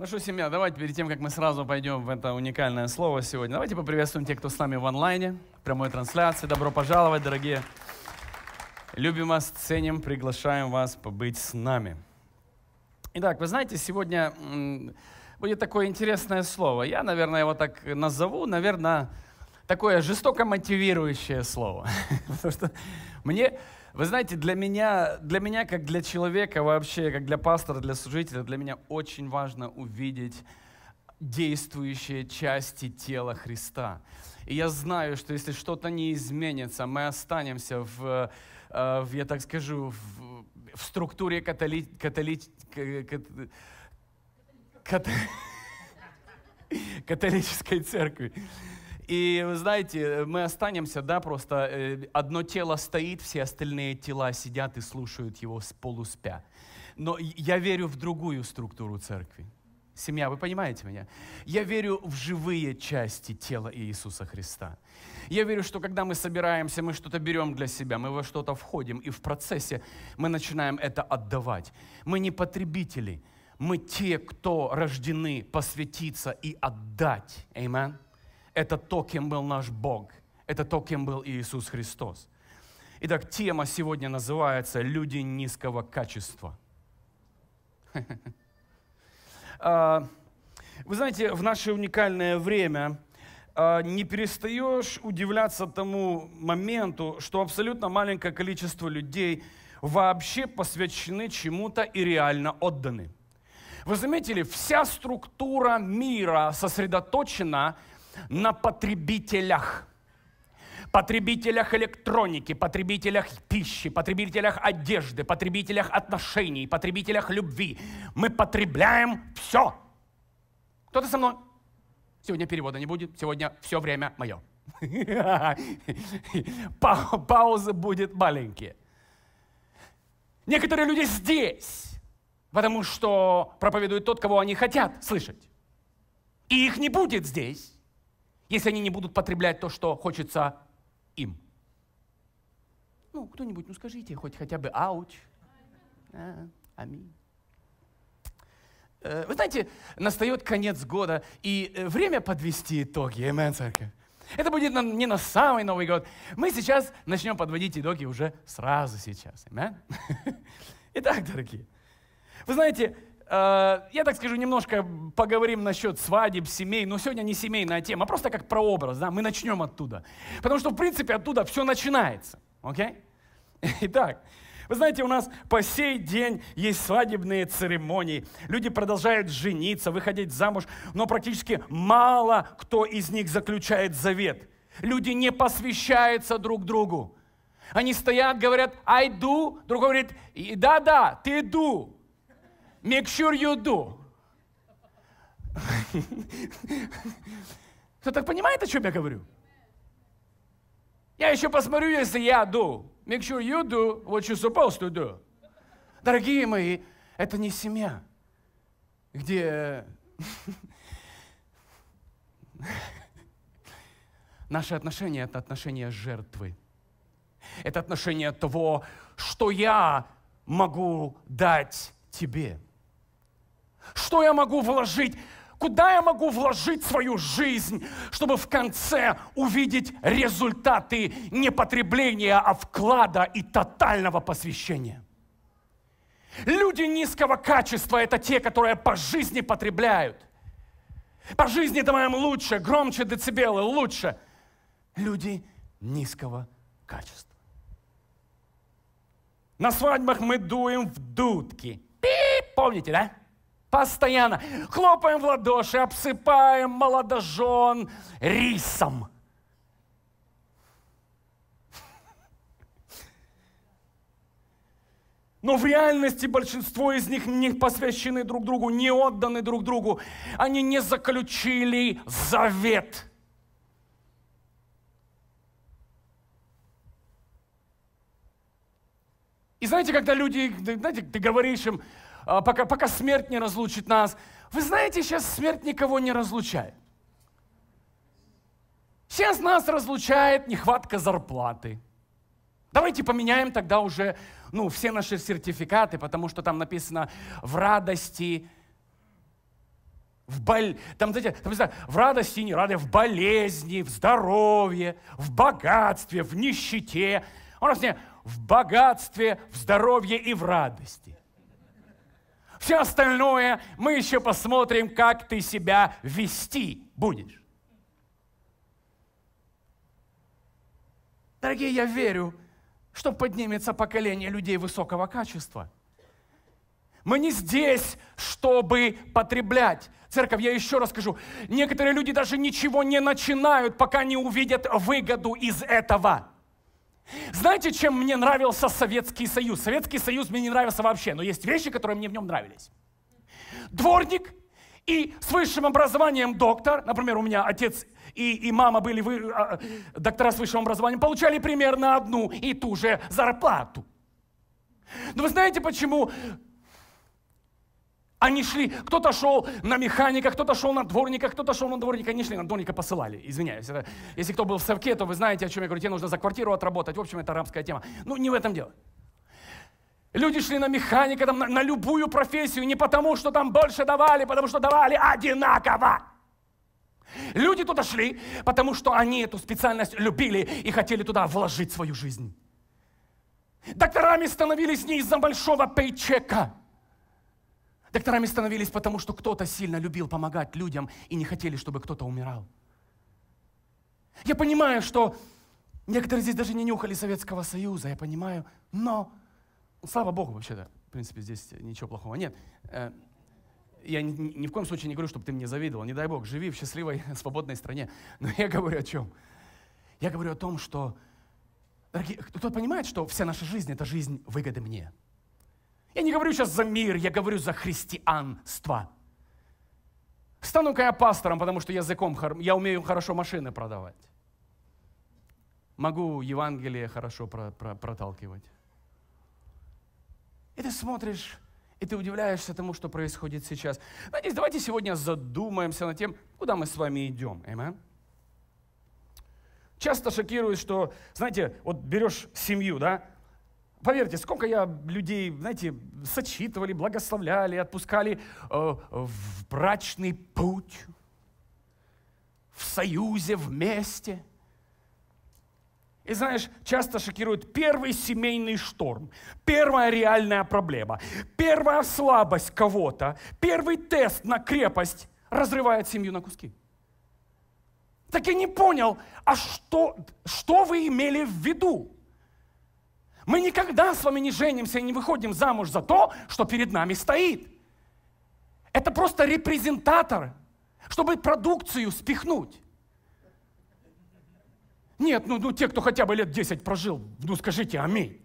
Хорошо, семья, давайте перед тем, как мы сразу пойдем в это уникальное слово сегодня, давайте поприветствуем тех, кто с нами в онлайне, в прямой трансляции. Добро пожаловать, дорогие. Любим вас, ценим, приглашаем вас побыть с нами. Итак, вы знаете, сегодня будет такое интересное слово. Я, наверное, его так назову, наверное, такое жестоко мотивирующее слово. Потому что мне вы знаете, для меня, для меня, как для человека вообще, как для пастора, для служителя, для меня очень важно увидеть действующие части тела Христа. И я знаю, что если что-то не изменится, мы останемся в, э, в я так скажу, в, в структуре католи, католи, кат, кат, католической церкви. И вы знаете, э, мы останемся, да, просто э, одно тело стоит, все остальные тела сидят и слушают его с полуспя. Но я верю в другую структуру церкви. Семья, вы понимаете меня? Я верю в живые части тела Иисуса Христа. Я верю, что когда мы собираемся, мы что-то берем для себя, мы во что-то входим, и в процессе мы начинаем это отдавать. Мы не потребители, мы те, кто рождены посвятиться и отдать. Аминь. Это то, кем был наш Бог. Это то, кем был Иисус Христос. Итак, тема сегодня называется «Люди низкого качества». А, вы знаете, в наше уникальное время а, не перестаешь удивляться тому моменту, что абсолютно маленькое количество людей вообще посвящены чему-то и реально отданы. Вы заметили, вся структура мира сосредоточена – на потребителях. Потребителях электроники, потребителях пищи, потребителях одежды, потребителях отношений, потребителях любви. Мы потребляем все. Кто-то со мной? Сегодня перевода не будет, сегодня все время мое. Паузы будет маленькие. Некоторые люди здесь, потому что проповедует тот, кого они хотят слышать. И их не будет здесь если они не будут потреблять то, что хочется им. Ну, кто-нибудь, ну скажите хоть хотя бы ауч. А, аминь. Э, вы знаете, настает конец года, и э, время подвести итоги. Амин церковь. Это будет не на самый Новый год. Мы сейчас начнем подводить итоги уже сразу сейчас. Амин. Итак, дорогие, вы знаете, Э, я так скажу, немножко поговорим насчет свадеб, семей, но сегодня не семейная тема, а просто как прообраз, да, мы начнем оттуда. Потому что, в принципе, оттуда все начинается, окей? Okay? Итак, вы знаете, у нас по сей день есть свадебные церемонии. Люди продолжают жениться, выходить замуж, но практически мало кто из них заключает завет. Люди не посвящаются друг другу. Они стоят, говорят, I do, другой говорит, да-да, ты do. Make sure you do. кто так понимает, о чем я говорю? Я еще посмотрю, если я do. Make sure you do what you're supposed to do. Дорогие мои, это не семья, где э, наши отношения – это отношения жертвы. Это отношение того, что я могу дать тебе – что я могу вложить? Куда я могу вложить свою жизнь, чтобы в конце увидеть результаты не потребления, а вклада и тотального посвящения? Люди низкого качества – это те, которые по жизни потребляют. По жизни думаем лучше, громче децибелы, лучше. Люди низкого качества. На свадьбах мы дуем в дудки. Пип, помните, да? Постоянно. Хлопаем в ладоши, обсыпаем молодожен рисом. Но в реальности большинство из них не посвящены друг другу, не отданы друг другу. Они не заключили завет. И знаете, когда люди, знаете, ты говоришь им, а, пока, пока смерть не разлучит нас. Вы знаете, сейчас смерть никого не разлучает. Сейчас нас разлучает нехватка зарплаты. Давайте поменяем тогда уже ну, все наши сертификаты, потому что там написано в радости, в боль, там, знаете, там, знаете, в радости, не рады, в болезни, в здоровье, в богатстве, в нищете. А у нас нет в богатстве, в здоровье и в радости. Все остальное мы еще посмотрим, как ты себя вести будешь. Дорогие, я верю, что поднимется поколение людей высокого качества. Мы не здесь, чтобы потреблять. Церковь, я еще расскажу. некоторые люди даже ничего не начинают, пока не увидят выгоду из этого. Знаете, чем мне нравился Советский Союз? Советский Союз мне не нравился вообще, но есть вещи, которые мне в нем нравились. Дворник и с высшим образованием доктор, например, у меня отец и, и мама были вы, а, доктора с высшим образованием, получали примерно одну и ту же зарплату. Но вы знаете, почему они шли, кто-то шел на механика, кто-то шел на дворника, кто-то шел на дворника, они шли, на дворника посылали, извиняюсь. Это, если кто был в совке, то вы знаете, о чем я говорю, тебе нужно за квартиру отработать, в общем, это арабская тема. Ну, не в этом дело. Люди шли на механика, там, на, на любую профессию, не потому, что там больше давали, потому что давали одинаково. Люди туда шли, потому что они эту специальность любили и хотели туда вложить свою жизнь. Докторами становились не из-за большого пейчека – Докторами становились потому, что кто-то сильно любил помогать людям и не хотели, чтобы кто-то умирал. Я понимаю, что некоторые здесь даже не нюхали Советского Союза, я понимаю, но, слава Богу, вообще-то, в принципе, здесь ничего плохого нет. Э, я ни, ни в коем случае не говорю, чтобы ты мне завидовал, не дай Бог, живи в счастливой, свободной стране. Но я говорю о чем? Я говорю о том, что, дорогие, кто понимает, что вся наша жизнь – это жизнь выгоды мне – я не говорю сейчас за мир, я говорю за христианство. Стану-ка я пастором, потому что языком, я умею хорошо машины продавать. Могу Евангелие хорошо про, про, проталкивать. И ты смотришь, и ты удивляешься тому, что происходит сейчас. Надеюсь, давайте сегодня задумаемся над тем, куда мы с вами идем. Amen? Часто шокирует, что, знаете, вот берешь семью, да, Поверьте, сколько я людей, знаете, сочитывали, благословляли, отпускали э, в брачный путь, в союзе, вместе. И знаешь, часто шокирует первый семейный шторм, первая реальная проблема, первая слабость кого-то, первый тест на крепость разрывает семью на куски. Так я не понял, а что, что вы имели в виду? Мы никогда с вами не женимся и не выходим замуж за то, что перед нами стоит. Это просто репрезентатор, чтобы продукцию спихнуть. Нет, ну, ну те, кто хотя бы лет 10 прожил, ну скажите аминь.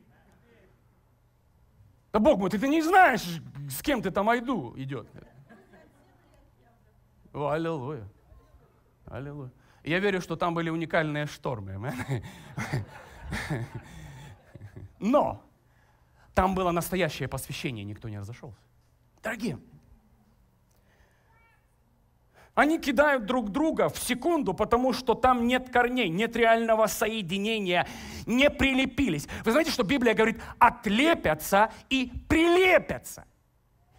Да Бог мой, ты, ты не знаешь, с кем ты там айду идет. О, аллилуйя. Аллилуйя. Я верю, что там были уникальные штормы. Но там было настоящее посвящение, никто не разошелся. Дорогие, они кидают друг друга в секунду, потому что там нет корней, нет реального соединения, не прилепились. Вы знаете, что Библия говорит, отлепятся и прилепятся.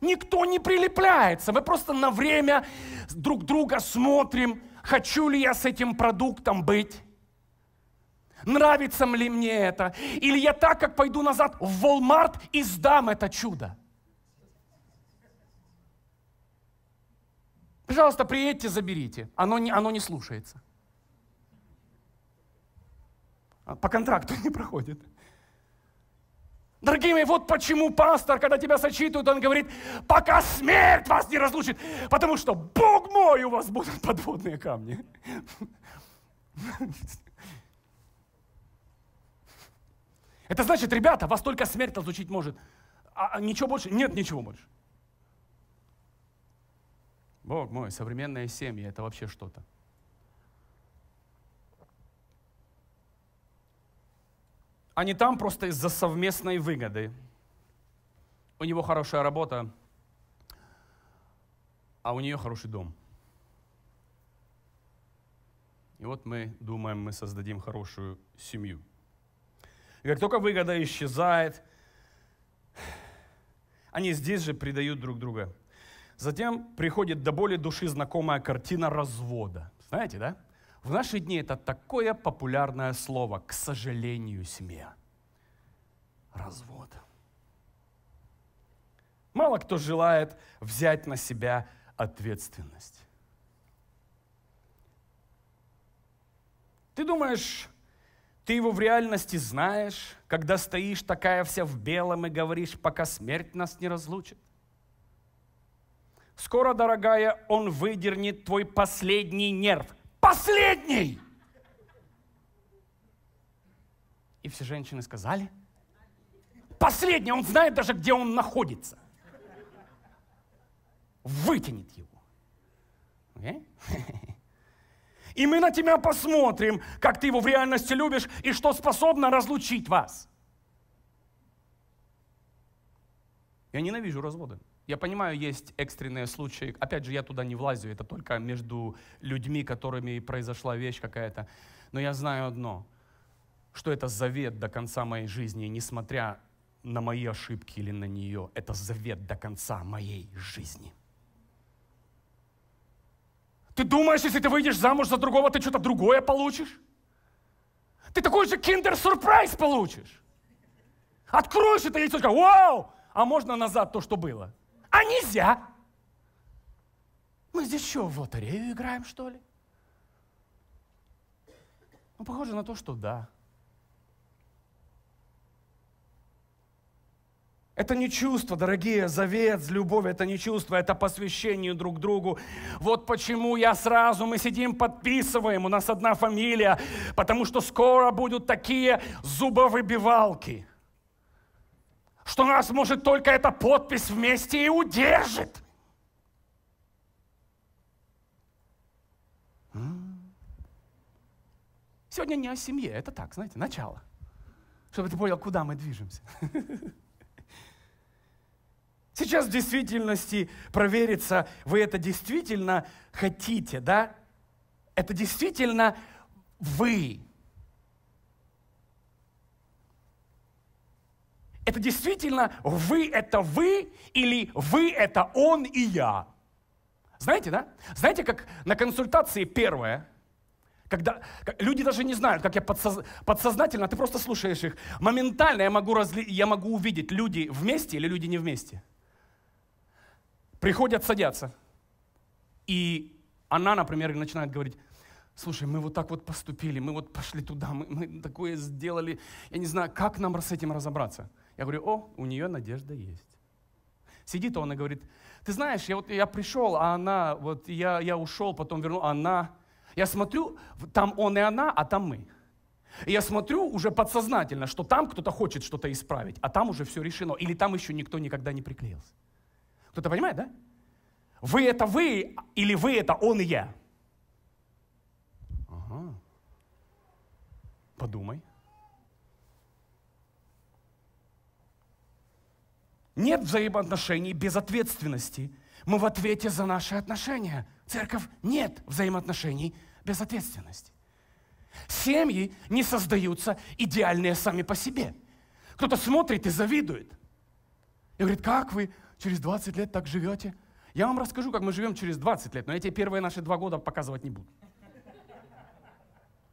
Никто не прилепляется. Мы просто на время друг друга смотрим, хочу ли я с этим продуктом быть нравится ли мне это, или я так, как пойду назад в Walmart и сдам это чудо. Пожалуйста, приедьте, заберите. Оно не, оно не слушается. А, по контракту не проходит. Дорогие мои, вот почему пастор, когда тебя сочитывают, он говорит, пока смерть вас не разлучит, потому что, Бог мой, у вас будут подводные камни. Это значит, ребята, вас только смерть разучить может. А, а ничего больше? Нет ничего больше. Бог мой, современная семья это вообще что-то. Они там просто из-за совместной выгоды. У него хорошая работа, а у нее хороший дом. И вот мы думаем, мы создадим хорошую семью – и как только выгода исчезает, они здесь же предают друг друга. Затем приходит до боли души знакомая картина развода. Знаете, да? В наши дни это такое популярное слово, к сожалению, семья. Развод. Мало кто желает взять на себя ответственность. Ты думаешь, ты его в реальности знаешь, когда стоишь такая вся в белом и говоришь, пока смерть нас не разлучит. Скоро, дорогая, он выдернет твой последний нерв. Последний! И все женщины сказали, последний, он знает даже, где он находится. Вытянет его. Okay? Э? И мы на тебя посмотрим, как ты его в реальности любишь и что способно разлучить вас. Я ненавижу разводы. Я понимаю, есть экстренные случаи. Опять же, я туда не влазю, это только между людьми, которыми произошла вещь какая-то. Но я знаю одно, что это завет до конца моей жизни, несмотря на мои ошибки или на нее. Это завет до конца моей жизни. Ты думаешь, если ты выйдешь замуж за другого, ты что-то другое получишь? Ты такой же киндер-сюрприз получишь. Откроешь это яйцо, вау, а можно назад то, что было. А нельзя. Мы здесь что, в лотерею играем, что ли? Ну, похоже на то, что да. Это не чувство, дорогие, завет, любовь, это не чувство, это посвящение друг другу. Вот почему я сразу, мы сидим, подписываем, у нас одна фамилия, потому что скоро будут такие зубовыбивалки, что нас может только эта подпись вместе и удержит. Сегодня не о семье, это так, знаете, начало. Чтобы ты понял, куда мы движемся. Сейчас в действительности провериться, вы это действительно хотите, да? Это действительно вы. Это действительно вы это вы или вы это он и я. Знаете, да? Знаете, как на консультации первое, когда люди даже не знают, как я подсоз, подсознательно, ты просто слушаешь их. Моментально я могу, разли, я могу увидеть, люди вместе или люди не вместе. Приходят, садятся. И она, например, начинает говорить, слушай, мы вот так вот поступили, мы вот пошли туда, мы, мы такое сделали. Я не знаю, как нам с этим разобраться. Я говорю, о, у нее надежда есть. Сидит он и говорит, ты знаешь, я, вот, я пришел, а она, вот я, я ушел, потом вернул, а она. Я смотрю, там он и она, а там мы. И я смотрю уже подсознательно, что там кто-то хочет что-то исправить, а там уже все решено, или там еще никто никогда не приклеился. Кто-то понимает, да? Вы это вы, или вы это он и я? Ага. Подумай. Нет взаимоотношений без ответственности. Мы в ответе за наши отношения. Церковь, нет взаимоотношений без ответственности. Семьи не создаются идеальные сами по себе. Кто-то смотрит и завидует. И говорит, как вы Через 20 лет так живете? Я вам расскажу, как мы живем через 20 лет, но я тебе первые наши два года показывать не буду.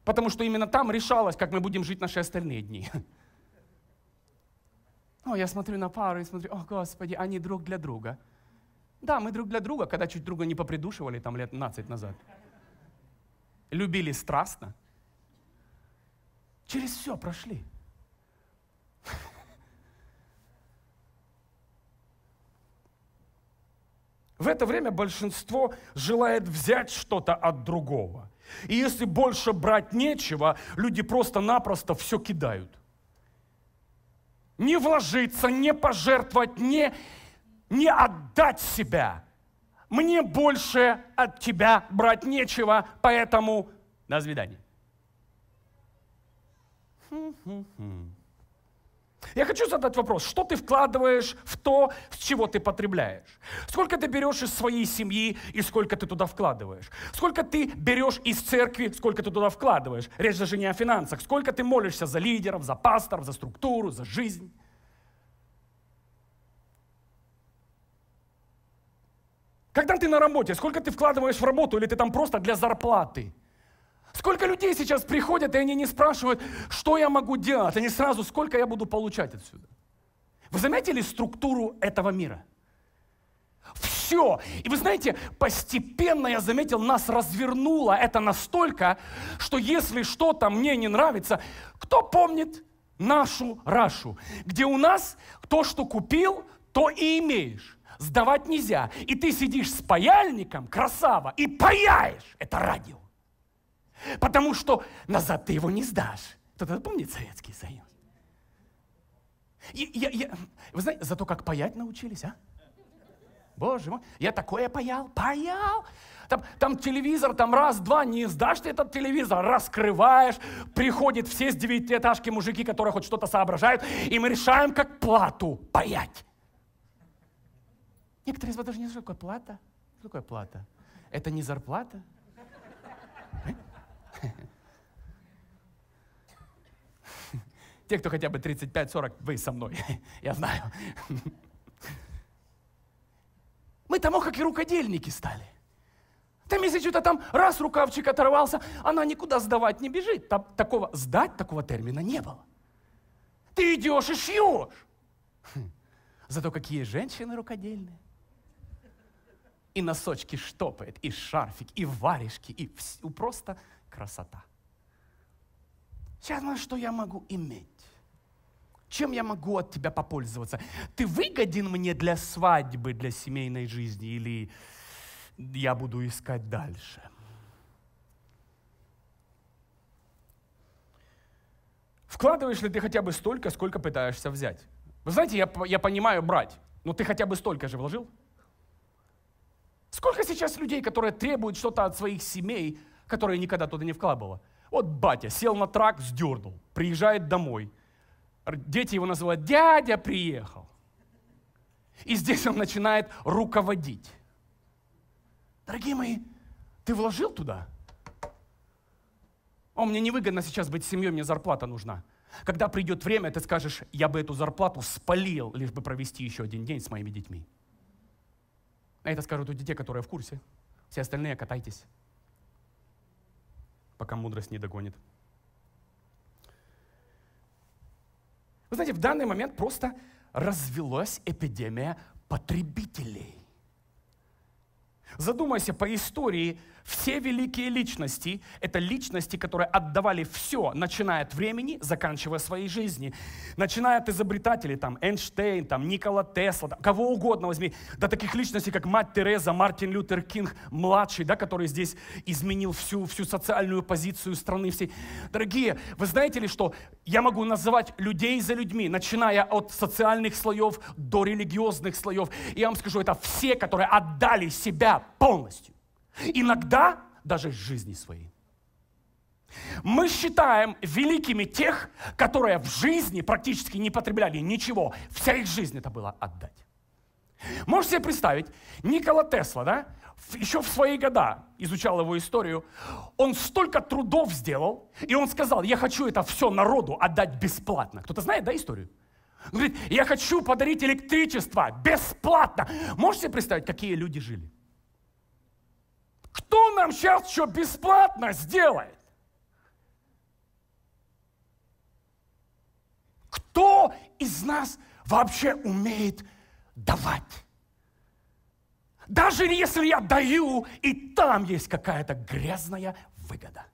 Потому что именно там решалось, как мы будем жить наши остальные дни. О, я смотрю на пару и смотрю, о, Господи, они друг для друга. Да, мы друг для друга, когда чуть друга не попридушивали там лет 15 назад. Любили страстно. Через все прошли. В это время большинство желает взять что-то от другого. И если больше брать нечего, люди просто-напросто все кидают. Не вложиться, не пожертвовать, не, не отдать себя. Мне больше от тебя брать нечего, поэтому до свидания. Я хочу задать вопрос, что ты вкладываешь в то, с чего ты потребляешь? Сколько ты берешь из своей семьи и сколько ты туда вкладываешь? Сколько ты берешь из церкви, сколько ты туда вкладываешь? Речь даже не о финансах. Сколько ты молишься за лидеров, за пасторов, за структуру, за жизнь? Когда ты на работе, сколько ты вкладываешь в работу или ты там просто для зарплаты? Сколько людей сейчас приходят, и они не спрашивают, что я могу делать. Они сразу, сколько я буду получать отсюда. Вы заметили структуру этого мира? Все. И вы знаете, постепенно, я заметил, нас развернуло это настолько, что если что-то мне не нравится, кто помнит нашу Рашу, где у нас то, что купил, то и имеешь. Сдавать нельзя. И ты сидишь с паяльником, красава, и паяешь. Это радио. Потому что назад ты его не сдашь. Кто-то помнит Советский Союз? И, я, я, вы знаете, зато как паять научились, а? Боже мой, я такое паял, паял. Там, там телевизор, там раз-два, не сдашь ты этот телевизор, раскрываешь, приходят все с девятиэтажки мужики, которые хоть что-то соображают, и мы решаем, как плату паять. Некоторые из вас даже не знают, что такое плата. Что такое плата? Это не зарплата, Те, кто хотя бы 35-40, вы со мной, я знаю. Мы тому, как и рукодельники стали. Там если что-то там, раз рукавчик оторвался, она никуда сдавать не бежит. Там, такого сдать, такого термина не было. Ты идешь и шьешь. Хм. Зато какие женщины рукодельные. И носочки штопает, и шарфик, и варежки, и вс... просто красота. Сейчас, ну, что я могу иметь? Чем я могу от тебя попользоваться? Ты выгоден мне для свадьбы, для семейной жизни, или я буду искать дальше? Вкладываешь ли ты хотя бы столько, сколько пытаешься взять? Вы знаете, я, я понимаю брать, но ты хотя бы столько же вложил? Сколько сейчас людей, которые требуют что-то от своих семей, которые никогда туда не вкладывало? Вот батя сел на трак, сдернул, приезжает домой – дети его называют «дядя приехал». И здесь он начинает руководить. Дорогие мои, ты вложил туда? О, мне невыгодно сейчас быть семьей, мне зарплата нужна. Когда придет время, ты скажешь, я бы эту зарплату спалил, лишь бы провести еще один день с моими детьми. А это скажут у детей, которые в курсе. Все остальные катайтесь, пока мудрость не догонит. Вы знаете, в данный момент просто развелась эпидемия потребителей. Задумайся по истории, все великие личности – это личности, которые отдавали все, начиная от времени, заканчивая своей жизни. Начиная от изобретателей, там, Эйнштейн, там, Никола Тесла, там, кого угодно возьми, до таких личностей, как мать Тереза, Мартин Лютер Кинг, младший, да, который здесь изменил всю, всю социальную позицию страны всей. Дорогие, вы знаете ли, что я могу называть людей за людьми, начиная от социальных слоев до религиозных слоев. И я вам скажу, это все, которые отдали себя полностью. Иногда даже с жизни своей. Мы считаем великими тех, которые в жизни практически не потребляли ничего. Вся их жизнь это было отдать. Можете себе представить, Никола Тесла, да, еще в свои года изучал его историю, он столько трудов сделал, и он сказал, я хочу это все народу отдать бесплатно. Кто-то знает, да, историю? Он говорит, я хочу подарить электричество бесплатно. Можете себе представить, какие люди жили? Кто нам сейчас что бесплатно сделает? Кто из нас вообще умеет давать? Даже если я даю, и там есть какая-то грязная выгода.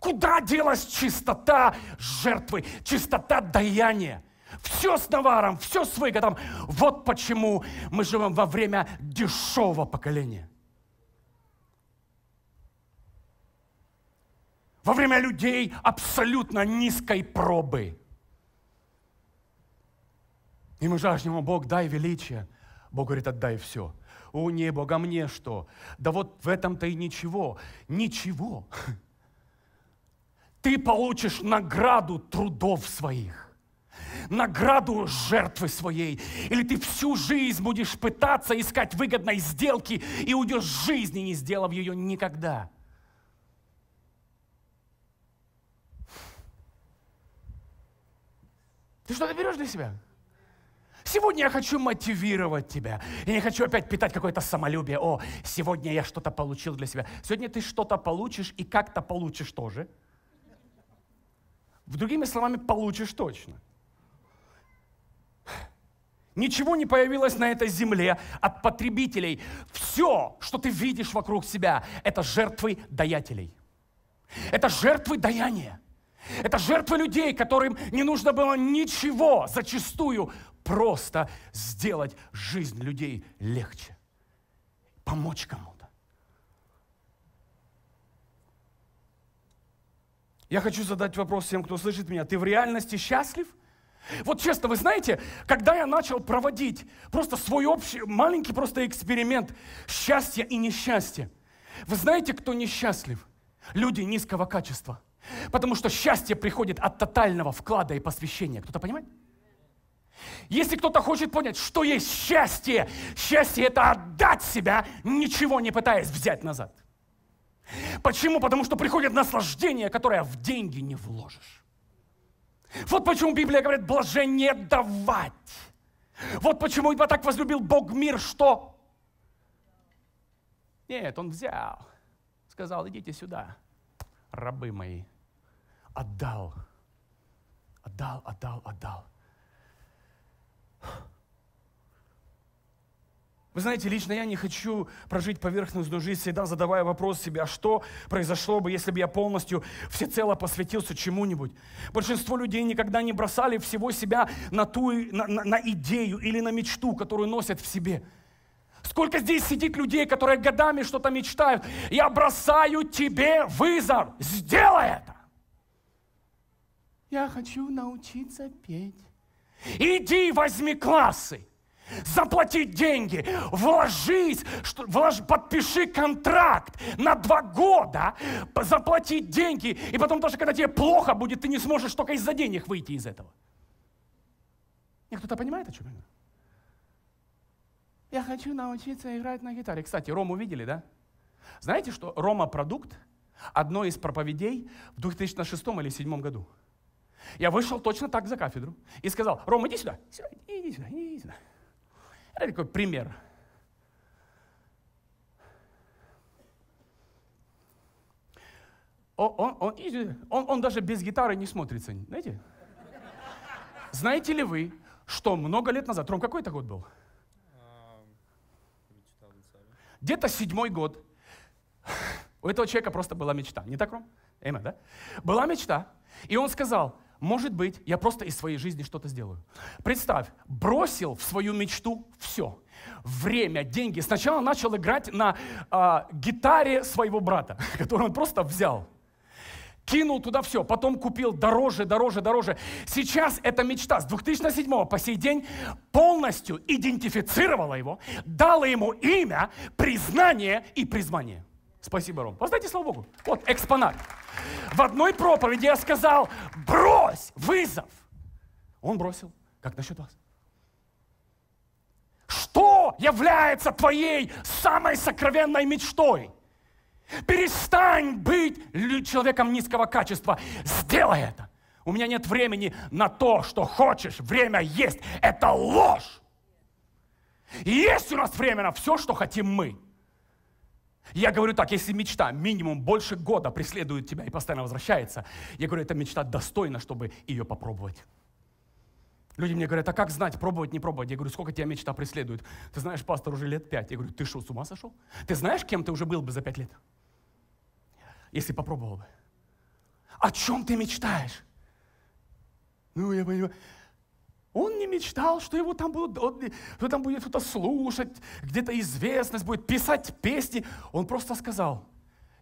Куда делась чистота жертвы, чистота даяния? Все с наваром, все с выгодом. Вот почему мы живем во время дешевого поколения. во время людей абсолютно низкой пробы. И мы жаждем, Бог, дай величие. Бог говорит, отдай все. О, не, Бог, а мне что? Да вот в этом-то и ничего. Ничего. Ты получишь награду трудов своих награду жертвы своей. Или ты всю жизнь будешь пытаться искать выгодной сделки и уйдешь жизни, не сделав ее никогда. Ты что-то берешь для себя? Сегодня я хочу мотивировать тебя. Я не хочу опять питать какое-то самолюбие. О, сегодня я что-то получил для себя. Сегодня ты что-то получишь и как-то получишь тоже. В другими словами, получишь точно. Ничего не появилось на этой земле от потребителей. Все, что ты видишь вокруг себя, это жертвы даятелей. Это жертвы даяния. Это жертвы людей, которым не нужно было ничего, зачастую просто сделать жизнь людей легче, помочь кому-то. Я хочу задать вопрос всем, кто слышит меня. Ты в реальности счастлив? Вот честно, вы знаете, когда я начал проводить просто свой общий, маленький просто эксперимент счастья и несчастья, вы знаете, кто несчастлив? Люди низкого качества – Потому что счастье приходит от тотального вклада и посвящения. Кто-то понимает? Если кто-то хочет понять, что есть счастье, счастье это отдать себя, ничего не пытаясь взять назад. Почему? Потому что приходит наслаждение, которое в деньги не вложишь. Вот почему Библия говорит, блажение давать. Вот почему ибо так возлюбил Бог мир, что... Нет, он взял. Сказал, идите сюда, рабы мои отдал. Отдал, отдал, отдал. Вы знаете, лично я не хочу прожить поверхностную жизнь, всегда задавая вопрос себе, а что произошло бы, если бы я полностью всецело посвятился чему-нибудь? Большинство людей никогда не бросали всего себя на, ту, на, на, на идею или на мечту, которую носят в себе. Сколько здесь сидит людей, которые годами что-то мечтают. Я бросаю тебе вызов, сделай это! Я хочу научиться петь. Иди возьми классы. Заплати деньги, вложись, что, влож, подпиши контракт на два года, заплати деньги, и потом тоже, когда тебе плохо будет, ты не сможешь только из-за денег выйти из этого. И кто-то понимает, о чем я говорю? Я хочу научиться играть на гитаре. Кстати, Рому видели, да? Знаете, что Рома продукт одной из проповедей в 2006 или 2007 году? Я вышел точно так за кафедру и сказал, "Рома, иди сюда, сюда иди сюда, иди сюда. Это такой пример. Он, он, он, он, он даже без гитары не смотрится, знаете? Знаете ли вы, что много лет назад, Ром, какой это год был? Где-то седьмой год. У этого человека просто была мечта. Не так, Ром? Эйма, да? Была мечта. И он сказал, может быть, я просто из своей жизни что-то сделаю. Представь, бросил в свою мечту все. Время, деньги. Сначала начал играть на э, гитаре своего брата, которую он просто взял. Кинул туда все, потом купил дороже, дороже, дороже. Сейчас эта мечта с 2007 по сей день полностью идентифицировала его, дала ему имя, признание и призвание. Спасибо, Ром. Воздайте слава Богу. Вот экспонат. В одной проповеди я сказал, брось вызов. Он бросил. Как насчет вас? Что является твоей самой сокровенной мечтой? Перестань быть человеком низкого качества. Сделай это. У меня нет времени на то, что хочешь. Время есть. Это ложь. И есть у нас время на все, что хотим мы. Я говорю так, если мечта минимум больше года преследует тебя и постоянно возвращается, я говорю, эта мечта достойна, чтобы ее попробовать. Люди мне говорят, а как знать, пробовать, не пробовать? Я говорю, сколько тебя мечта преследует? Ты знаешь, пастор уже лет пять. Я говорю, ты что, с ума сошел? Ты знаешь, кем ты уже был бы за пять лет? Если попробовал бы. О чем ты мечтаешь? Ну, я понимаю. Он не мечтал, что его там будут, что там будет кто-то слушать, где-то известность будет, писать песни. Он просто сказал,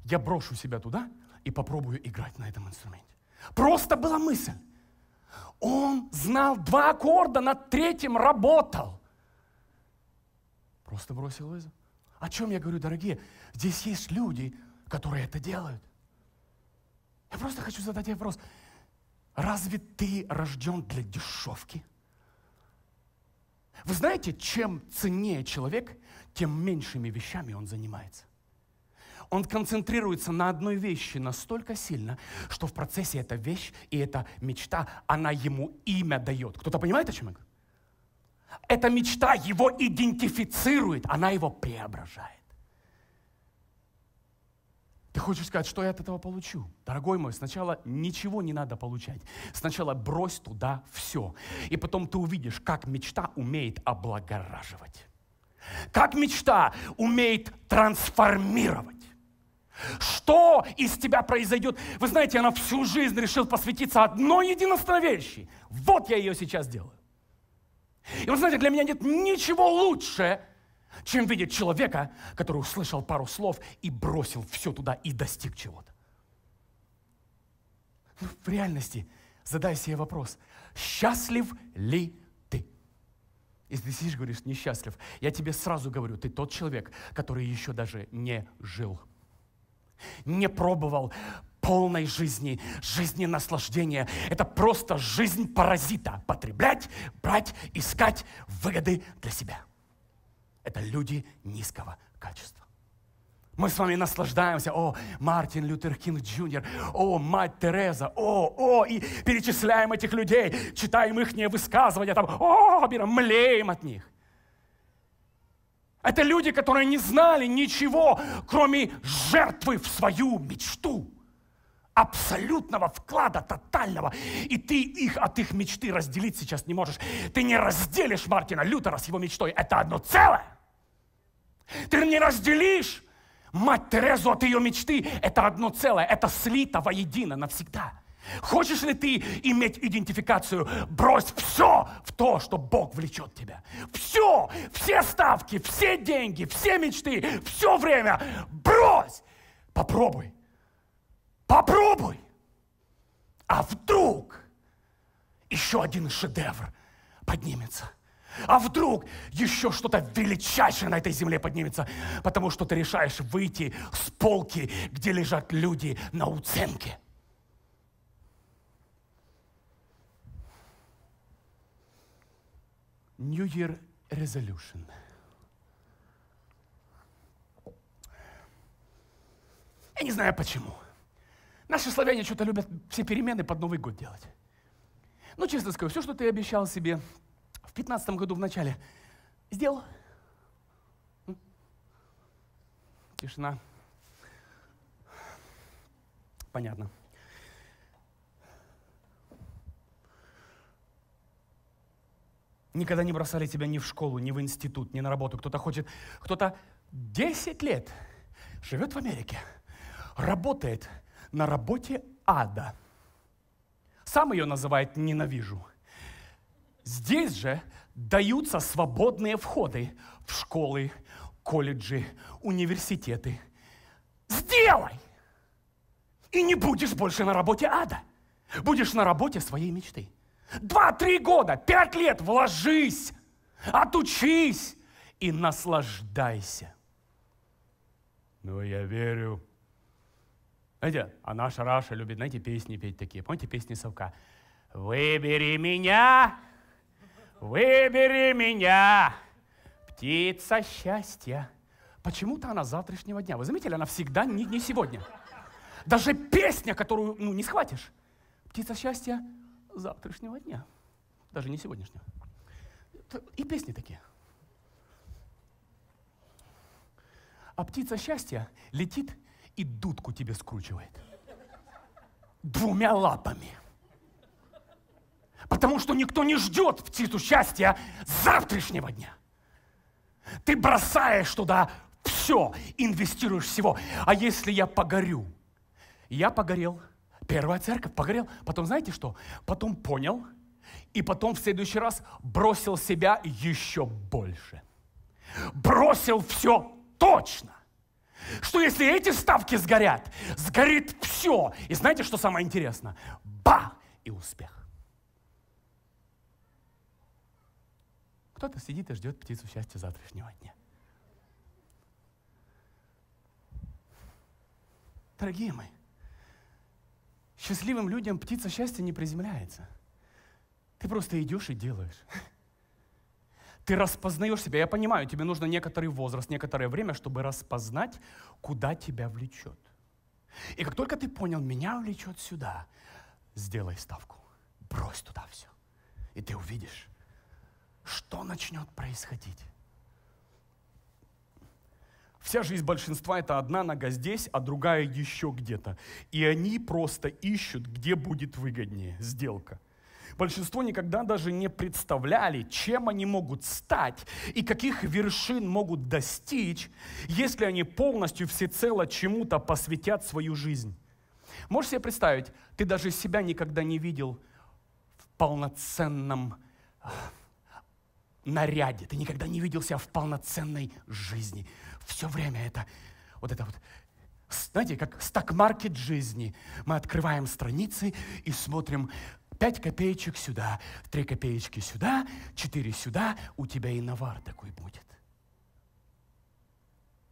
я брошу себя туда и попробую играть на этом инструменте. Просто была мысль. Он знал два аккорда, над третьим работал. Просто бросил вызов. О чем я говорю, дорогие? Здесь есть люди, которые это делают. Я просто хочу задать тебе вопрос. Разве ты рожден для дешевки? Вы знаете, чем ценнее человек, тем меньшими вещами он занимается. Он концентрируется на одной вещи настолько сильно, что в процессе эта вещь и эта мечта, она ему имя дает. Кто-то понимает, о чем я говорю? Эта мечта его идентифицирует, она его преображает. Ты хочешь сказать, что я от этого получу? Дорогой мой, сначала ничего не надо получать. Сначала брось туда все. И потом ты увидишь, как мечта умеет облагораживать. Как мечта умеет трансформировать. Что из тебя произойдет? Вы знаете, она всю жизнь решила посвятиться одной единственной вещи. Вот я ее сейчас делаю. И вы знаете, для меня нет ничего лучше, чем видеть человека, который услышал пару слов и бросил все туда и достиг чего-то. Ну, в реальности задай себе вопрос, счастлив ли ты? Если ты сидишь говоришь, несчастлив, я тебе сразу говорю, ты тот человек, который еще даже не жил, не пробовал полной жизни, жизни наслаждения. Это просто жизнь паразита. Потреблять, брать, искать выгоды для себя это люди низкого качества. Мы с вами наслаждаемся. О, Мартин Лютер Кинг Джуниор. О, мать Тереза. О, о, и перечисляем этих людей, читаем их высказывания. Там, о, берем, млеем от них. Это люди, которые не знали ничего, кроме жертвы в свою мечту. Абсолютного вклада, тотального. И ты их от их мечты разделить сейчас не можешь. Ты не разделишь Мартина Лютера с его мечтой. Это одно целое. Ты не разделишь. Мать Терезу от ее мечты – это одно целое, это слито воедино навсегда. Хочешь ли ты иметь идентификацию? Брось все в то, что Бог влечет тебя. Все, все ставки, все деньги, все мечты, все время. Брось! Попробуй. Попробуй. А вдруг еще один шедевр поднимется? А вдруг еще что-то величайшее на этой земле поднимется, потому что ты решаешь выйти с полки, где лежат люди на уценке. New Year Resolution. Я не знаю почему. Наши славяне что-то любят все перемены под Новый год делать. Ну, честно скажу, все, что ты обещал себе, в пятнадцатом году в начале сделал. Тишина. Понятно. Никогда не бросали тебя ни в школу, ни в институт, ни на работу. Кто-то хочет, кто-то 10 лет живет в Америке, работает на работе ада. Сам ее называет «ненавижу». Здесь же даются свободные входы в школы, колледжи, университеты. Сделай! И не будешь больше на работе ада. Будешь на работе своей мечты. Два-три года, пять лет вложись, отучись и наслаждайся. Ну, я верю. Знаете, а наша Раша любит, знаете, песни петь такие. Помните песни Совка? «Выбери меня, Выбери меня, птица счастья. Почему-то она завтрашнего дня. Вы заметили, она всегда не, не сегодня. Даже песня, которую ну, не схватишь. Птица счастья завтрашнего дня. Даже не сегодняшнего. И песни такие. А птица счастья летит и дудку тебе скручивает. Двумя лапами. Потому что никто не ждет птицу счастья завтрашнего дня. Ты бросаешь туда все, инвестируешь всего. А если я погорю? Я погорел. Первая церковь погорел. Потом знаете что? Потом понял. И потом в следующий раз бросил себя еще больше. Бросил все точно. Что если эти ставки сгорят, сгорит все. И знаете, что самое интересное? Ба! И успех. Кто-то сидит и ждет птицу счастья завтрашнего дня. Дорогие мои, счастливым людям птица счастья не приземляется. Ты просто идешь и делаешь. Ты распознаешь себя. Я понимаю, тебе нужно некоторый возраст, некоторое время, чтобы распознать, куда тебя влечет. И как только ты понял, меня влечет сюда, сделай ставку. Брось туда все. И ты увидишь, что начнет происходить? Вся жизнь большинства – это одна нога здесь, а другая еще где-то. И они просто ищут, где будет выгоднее сделка. Большинство никогда даже не представляли, чем они могут стать и каких вершин могут достичь, если они полностью всецело чему-то посвятят свою жизнь. Можешь себе представить, ты даже себя никогда не видел в полноценном наряде. Ты никогда не видел себя в полноценной жизни. Все время это вот это вот знаете, как стокмаркет жизни. Мы открываем страницы и смотрим 5 копеечек сюда, 3 копеечки сюда, 4 сюда, у тебя и навар такой будет.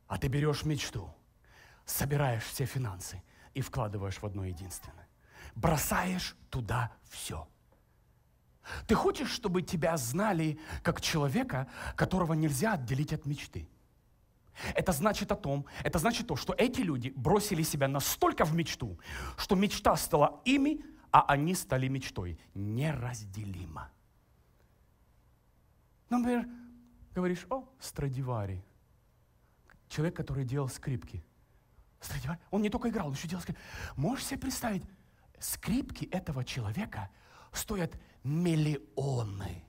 А ты берешь мечту, собираешь все финансы и вкладываешь в одно единственное. Бросаешь туда все – ты хочешь, чтобы тебя знали как человека, которого нельзя отделить от мечты. Это значит о том, это значит то, что эти люди бросили себя настолько в мечту, что мечта стала ими, а они стали мечтой. Неразделимо. Например, говоришь, о, Страдивари. Человек, который делал скрипки. Страдивари, он не только играл, он еще делал скрипки. Можешь себе представить, скрипки этого человека стоят миллионы.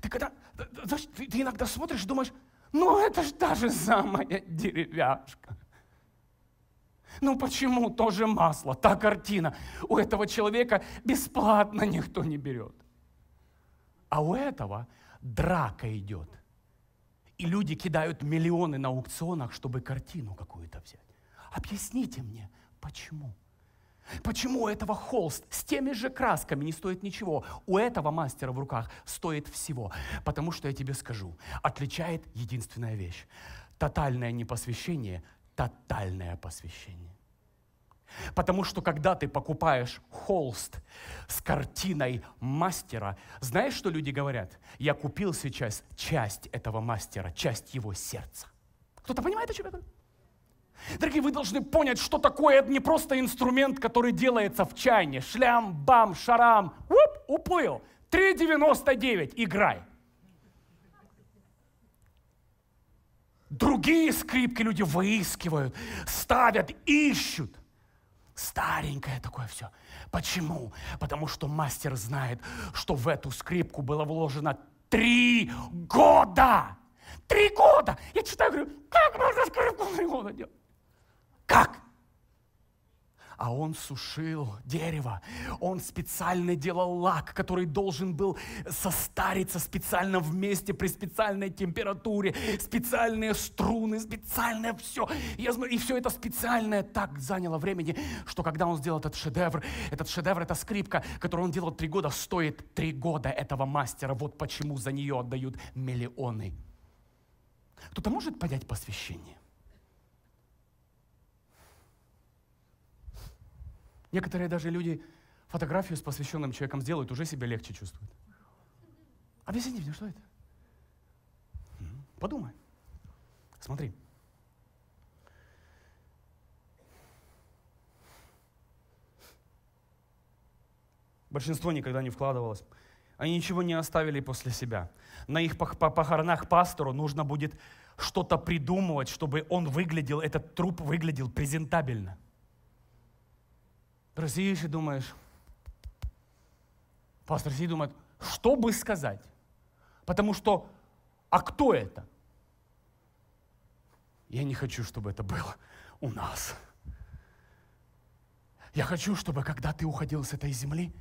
Ты когда, ты, ты иногда смотришь и думаешь, ну это же даже самая деревяшка. Ну почему то же масло, та картина? У этого человека бесплатно никто не берет. А у этого драка идет. И люди кидают миллионы на аукционах, чтобы картину какую-то взять. Объясните мне, почему? Почему у этого холст с теми же красками не стоит ничего? У этого мастера в руках стоит всего. Потому что я тебе скажу, отличает единственная вещь. Тотальное непосвящение, тотальное посвящение. Потому что когда ты покупаешь холст с картиной мастера, знаешь, что люди говорят? Я купил сейчас часть этого мастера, часть его сердца. Кто-то понимает, о чем я говорю? Дорогие, вы должны понять, что такое. Это не просто инструмент, который делается в чайне. Шлям, бам, шарам. Уп, уплыл. 3,99. Играй. Другие скрипки люди выискивают, ставят, ищут. Старенькое такое все. Почему? Потому что мастер знает, что в эту скрипку было вложено три года. Три года! Я читаю, говорю, как можно скрипку три года делать? Как? а он сушил дерево. Он специально делал лак, который должен был состариться специально вместе при специальной температуре, специальные струны, специальное все. Я смотрю, и все это специальное так заняло времени, что когда он сделал этот шедевр, этот шедевр, эта скрипка, которую он делал три года, стоит три года этого мастера. Вот почему за нее отдают миллионы. Кто-то может понять посвящение? Некоторые даже люди фотографию с посвященным человеком сделают, уже себя легче чувствуют. А объясните мне, что это? Подумай. Смотри. Большинство никогда не вкладывалось. Они ничего не оставили после себя. На их похоронах пастору нужно будет что-то придумывать, чтобы он выглядел, этот труп выглядел презентабельно. Прозреешь и думаешь, пастор сидит думает, что бы сказать? Потому что, а кто это? Я не хочу, чтобы это было у нас. Я хочу, чтобы когда ты уходил с этой земли,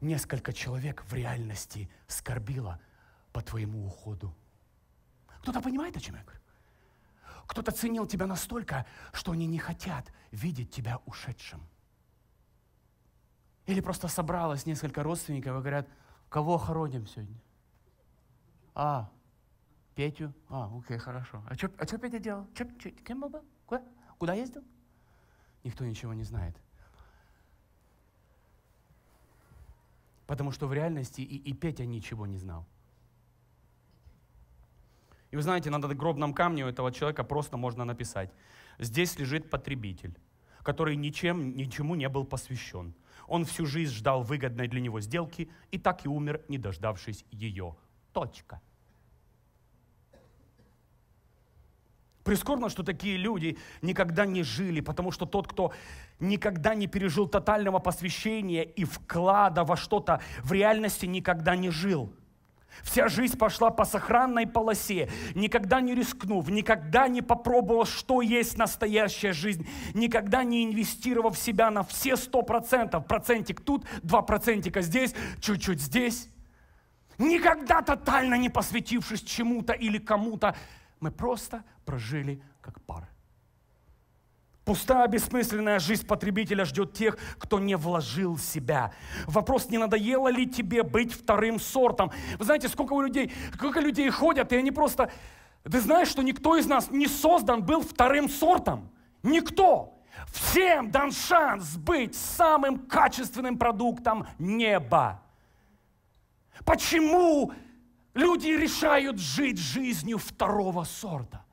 несколько человек в реальности скорбило по твоему уходу. Кто-то понимает, о чем я говорю? Кто-то ценил тебя настолько, что они не хотят видеть тебя ушедшим. Или просто собралось несколько родственников и говорят, кого хороним сегодня? А, Петю? А, окей, хорошо. А что а чё Петя делал? Чё, чё, кем был? Куда? Куда ездил? Никто ничего не знает. Потому что в реальности и, и Петя ничего не знал. И вы знаете, на гробном камне у этого человека просто можно написать. Здесь лежит потребитель, который ничем, ничему не был посвящен. Он всю жизнь ждал выгодной для него сделки и так и умер, не дождавшись ее. Точка. Прискорбно, что такие люди никогда не жили, потому что тот, кто никогда не пережил тотального посвящения и вклада во что-то, в реальности никогда не жил – Вся жизнь пошла по сохранной полосе, никогда не рискнув, никогда не попробовал, что есть настоящая жизнь, никогда не инвестировав себя на все сто процентов, процентик тут, два процентика здесь, чуть-чуть здесь. Никогда тотально не посвятившись чему-то или кому-то, мы просто прожили как пара. Пустая, бессмысленная жизнь потребителя ждет тех, кто не вложил себя. Вопрос, не надоело ли тебе быть вторым сортом? Вы знаете, сколько у людей, сколько людей ходят, и они просто... Ты знаешь, что никто из нас не создан был вторым сортом? Никто! Всем дан шанс быть самым качественным продуктом неба. Почему люди решают жить жизнью второго сорта?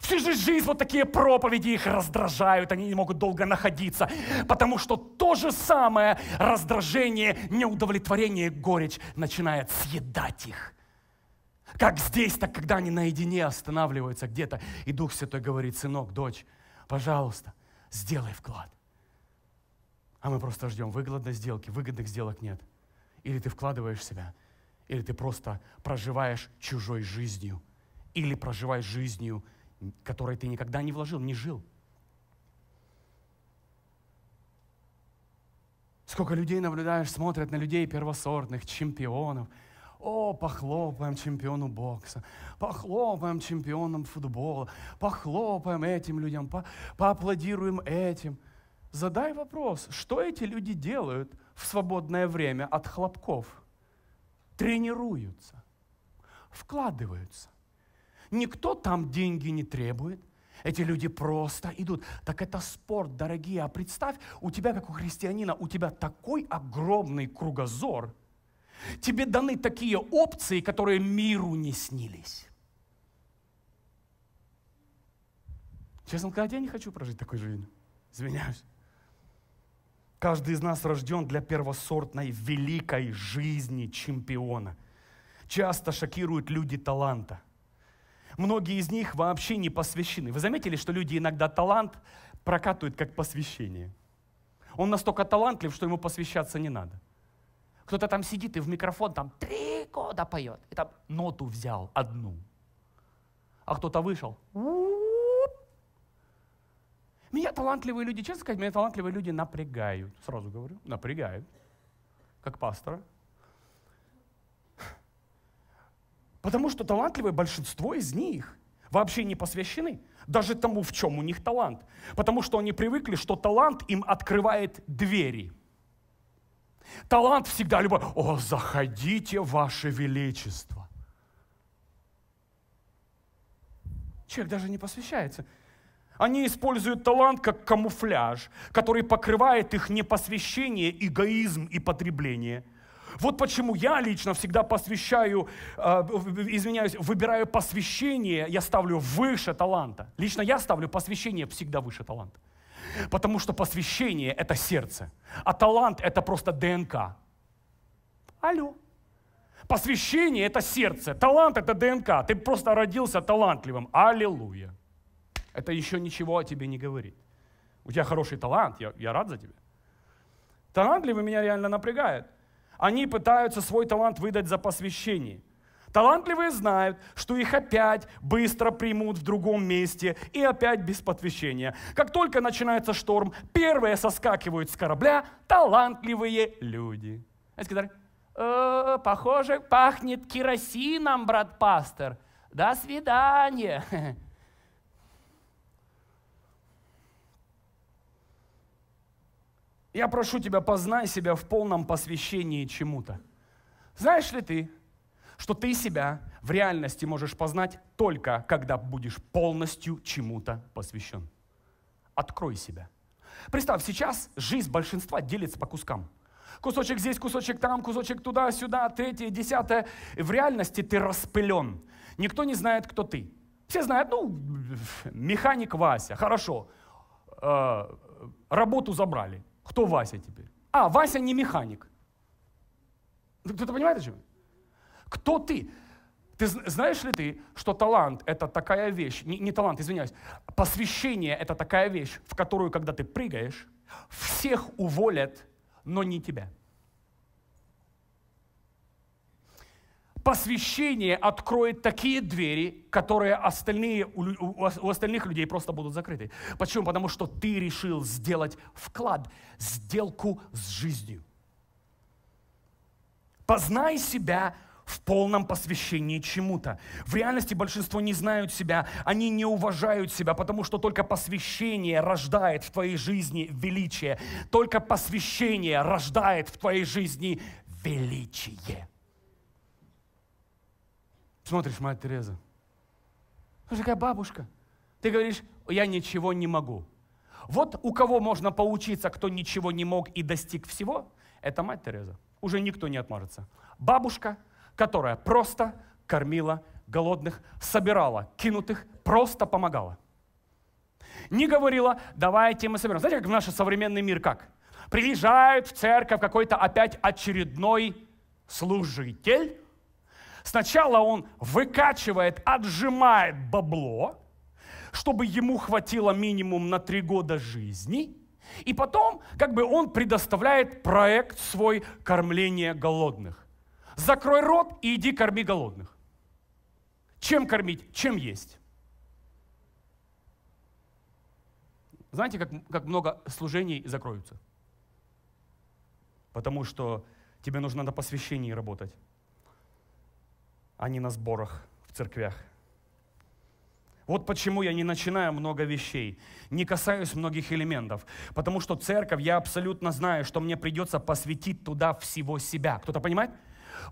Всю жизнь вот такие проповеди их раздражают, они не могут долго находиться, потому что то же самое раздражение, неудовлетворение, горечь начинает съедать их. Как здесь, так когда они наедине останавливаются где-то, и Дух Святой говорит, сынок, дочь, пожалуйста, сделай вклад. А мы просто ждем выгодной сделки, выгодных сделок нет. Или ты вкладываешь себя, или ты просто проживаешь чужой жизнью, или проживаешь жизнью которой ты никогда не вложил, не жил. Сколько людей наблюдаешь, смотрят на людей первосортных, чемпионов. О, похлопаем чемпиону бокса, похлопаем чемпионам футбола, похлопаем этим людям, по поаплодируем этим. Задай вопрос, что эти люди делают в свободное время от хлопков? Тренируются, вкладываются. Никто там деньги не требует. Эти люди просто идут. Так это спорт, дорогие. А представь, у тебя, как у христианина, у тебя такой огромный кругозор. Тебе даны такие опции, которые миру не снились. Честно сказать, я не хочу прожить такой жизнь. Извиняюсь. Каждый из нас рожден для первосортной великой жизни чемпиона. Часто шокируют люди таланта – Многие из них вообще не посвящены. Вы заметили, что люди иногда талант прокатывают как посвящение? Он настолько талантлив, что ему посвящаться не надо. Кто-то там сидит и в микрофон там три года поет. И там ноту взял одну. А кто-то вышел. Меня талантливые люди, честно сказать, меня талантливые люди напрягают. Сразу говорю, напрягают. Как пастора. Потому что талантливое большинство из них вообще не посвящены даже тому, в чем у них талант. Потому что они привыкли, что талант им открывает двери. Талант всегда любой. О, заходите, Ваше Величество. Человек даже не посвящается. Они используют талант как камуфляж, который покрывает их непосвящение, эгоизм и потребление – вот почему я лично всегда посвящаю, э, извиняюсь, выбираю посвящение, я ставлю выше таланта. Лично я ставлю посвящение всегда выше таланта. Потому что посвящение – это сердце, а талант – это просто ДНК. Алло. Посвящение – это сердце, талант – это ДНК. Ты просто родился талантливым. Аллилуйя. Это еще ничего о тебе не говорит. У тебя хороший талант, я, я рад за тебя. Талантливый меня реально напрягает – они пытаются свой талант выдать за посвящение. Талантливые знают, что их опять быстро примут в другом месте и опять без подвещения. Как только начинается шторм, первые соскакивают с корабля талантливые люди. Они сказали, э, похоже, пахнет керосином, брат пастор. До свидания. Я прошу тебя, познай себя в полном посвящении чему-то. Знаешь ли ты, что ты себя в реальности можешь познать только, когда будешь полностью чему-то посвящен? Открой себя. Представь, сейчас жизнь большинства делится по кускам. Кусочек здесь, кусочек там, кусочек туда, сюда, третье, десятое. И в реальности ты распылен. Никто не знает, кто ты. Все знают, ну, механик Вася, хорошо, э, работу забрали. Кто Вася теперь? А, Вася не механик. Кто-то понимает, о чем? Кто ты? Ты знаешь ли ты, что талант – это такая вещь, не, не талант, извиняюсь, посвящение – это такая вещь, в которую, когда ты прыгаешь, всех уволят, но не тебя. Посвящение откроет такие двери, которые остальные, у, у остальных людей просто будут закрыты. Почему? Потому что ты решил сделать вклад, сделку с жизнью. Познай себя в полном посвящении чему-то. В реальности большинство не знают себя, они не уважают себя, потому что только посвящение рождает в твоей жизни величие. Только посвящение рождает в твоей жизни величие. Смотришь, мать Тереза, ты же такая бабушка. Ты говоришь, я ничего не могу. Вот у кого можно поучиться, кто ничего не мог и достиг всего, это мать Тереза. Уже никто не отмажется. Бабушка, которая просто кормила голодных, собирала кинутых, просто помогала. Не говорила, давайте мы соберем. Знаете, как в наш современный мир как? приезжают в церковь какой-то опять очередной служитель, Сначала он выкачивает, отжимает бабло, чтобы ему хватило минимум на три года жизни. И потом, как бы он предоставляет проект свой кормления голодных. Закрой рот и иди корми голодных. Чем кормить? Чем есть? Знаете, как, как много служений закроются? Потому что тебе нужно на посвящении работать а не на сборах в церквях. Вот почему я не начинаю много вещей, не касаюсь многих элементов. Потому что церковь, я абсолютно знаю, что мне придется посвятить туда всего себя. Кто-то понимает?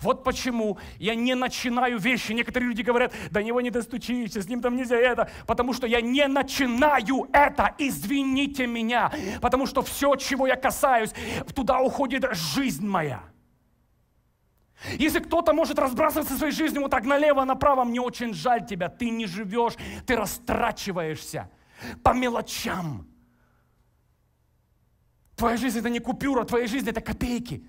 Вот почему я не начинаю вещи. Некоторые люди говорят, до него не достучишься, с ним там нельзя это. Потому что я не начинаю это, извините меня. Потому что все, чего я касаюсь, туда уходит жизнь моя. Если кто-то может разбрасываться своей жизнью вот так налево, а направо, мне очень жаль тебя, ты не живешь, ты растрачиваешься по мелочам. Твоя жизнь это не купюра, твоя жизнь это копейки.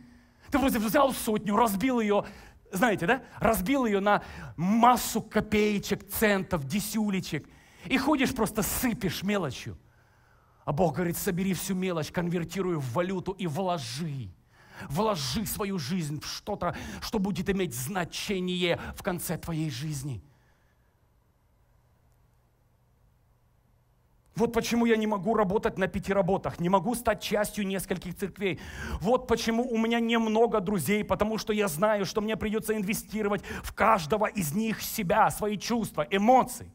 Ты вроде взял сотню, разбил ее, знаете, да? Разбил ее на массу копеечек, центов, десюлечек. И ходишь просто сыпешь мелочью. А Бог говорит, собери всю мелочь, конвертируй в валюту и вложи. Вложи свою жизнь в что-то, что будет иметь значение в конце твоей жизни. Вот почему я не могу работать на пяти работах, не могу стать частью нескольких церквей. Вот почему у меня немного друзей, потому что я знаю, что мне придется инвестировать в каждого из них себя, свои чувства, эмоции.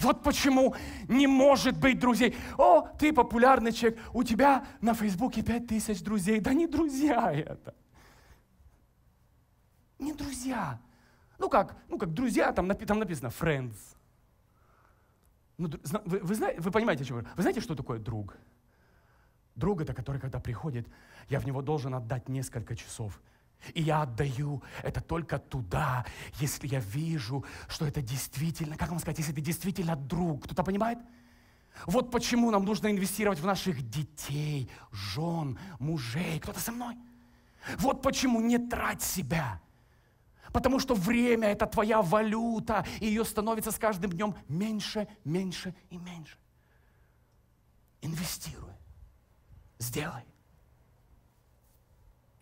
Вот почему не может быть друзей. О, ты популярный человек, у тебя на Фейсбуке пять тысяч друзей. Да не друзья это. Не друзья. Ну как, ну как друзья, там, напи- там написано friends. Ну, вы, вы, знаете, вы понимаете, что Вы знаете, что такое друг? Друг это, который, когда приходит, я в него должен отдать несколько часов – и я отдаю это только туда, если я вижу, что это действительно, как вам сказать, если это действительно друг. Кто-то понимает? Вот почему нам нужно инвестировать в наших детей, жен, мужей. Кто-то со мной? Вот почему не трать себя. Потому что время – это твоя валюта, и ее становится с каждым днем меньше, меньше и меньше. Инвестируй. Сделай.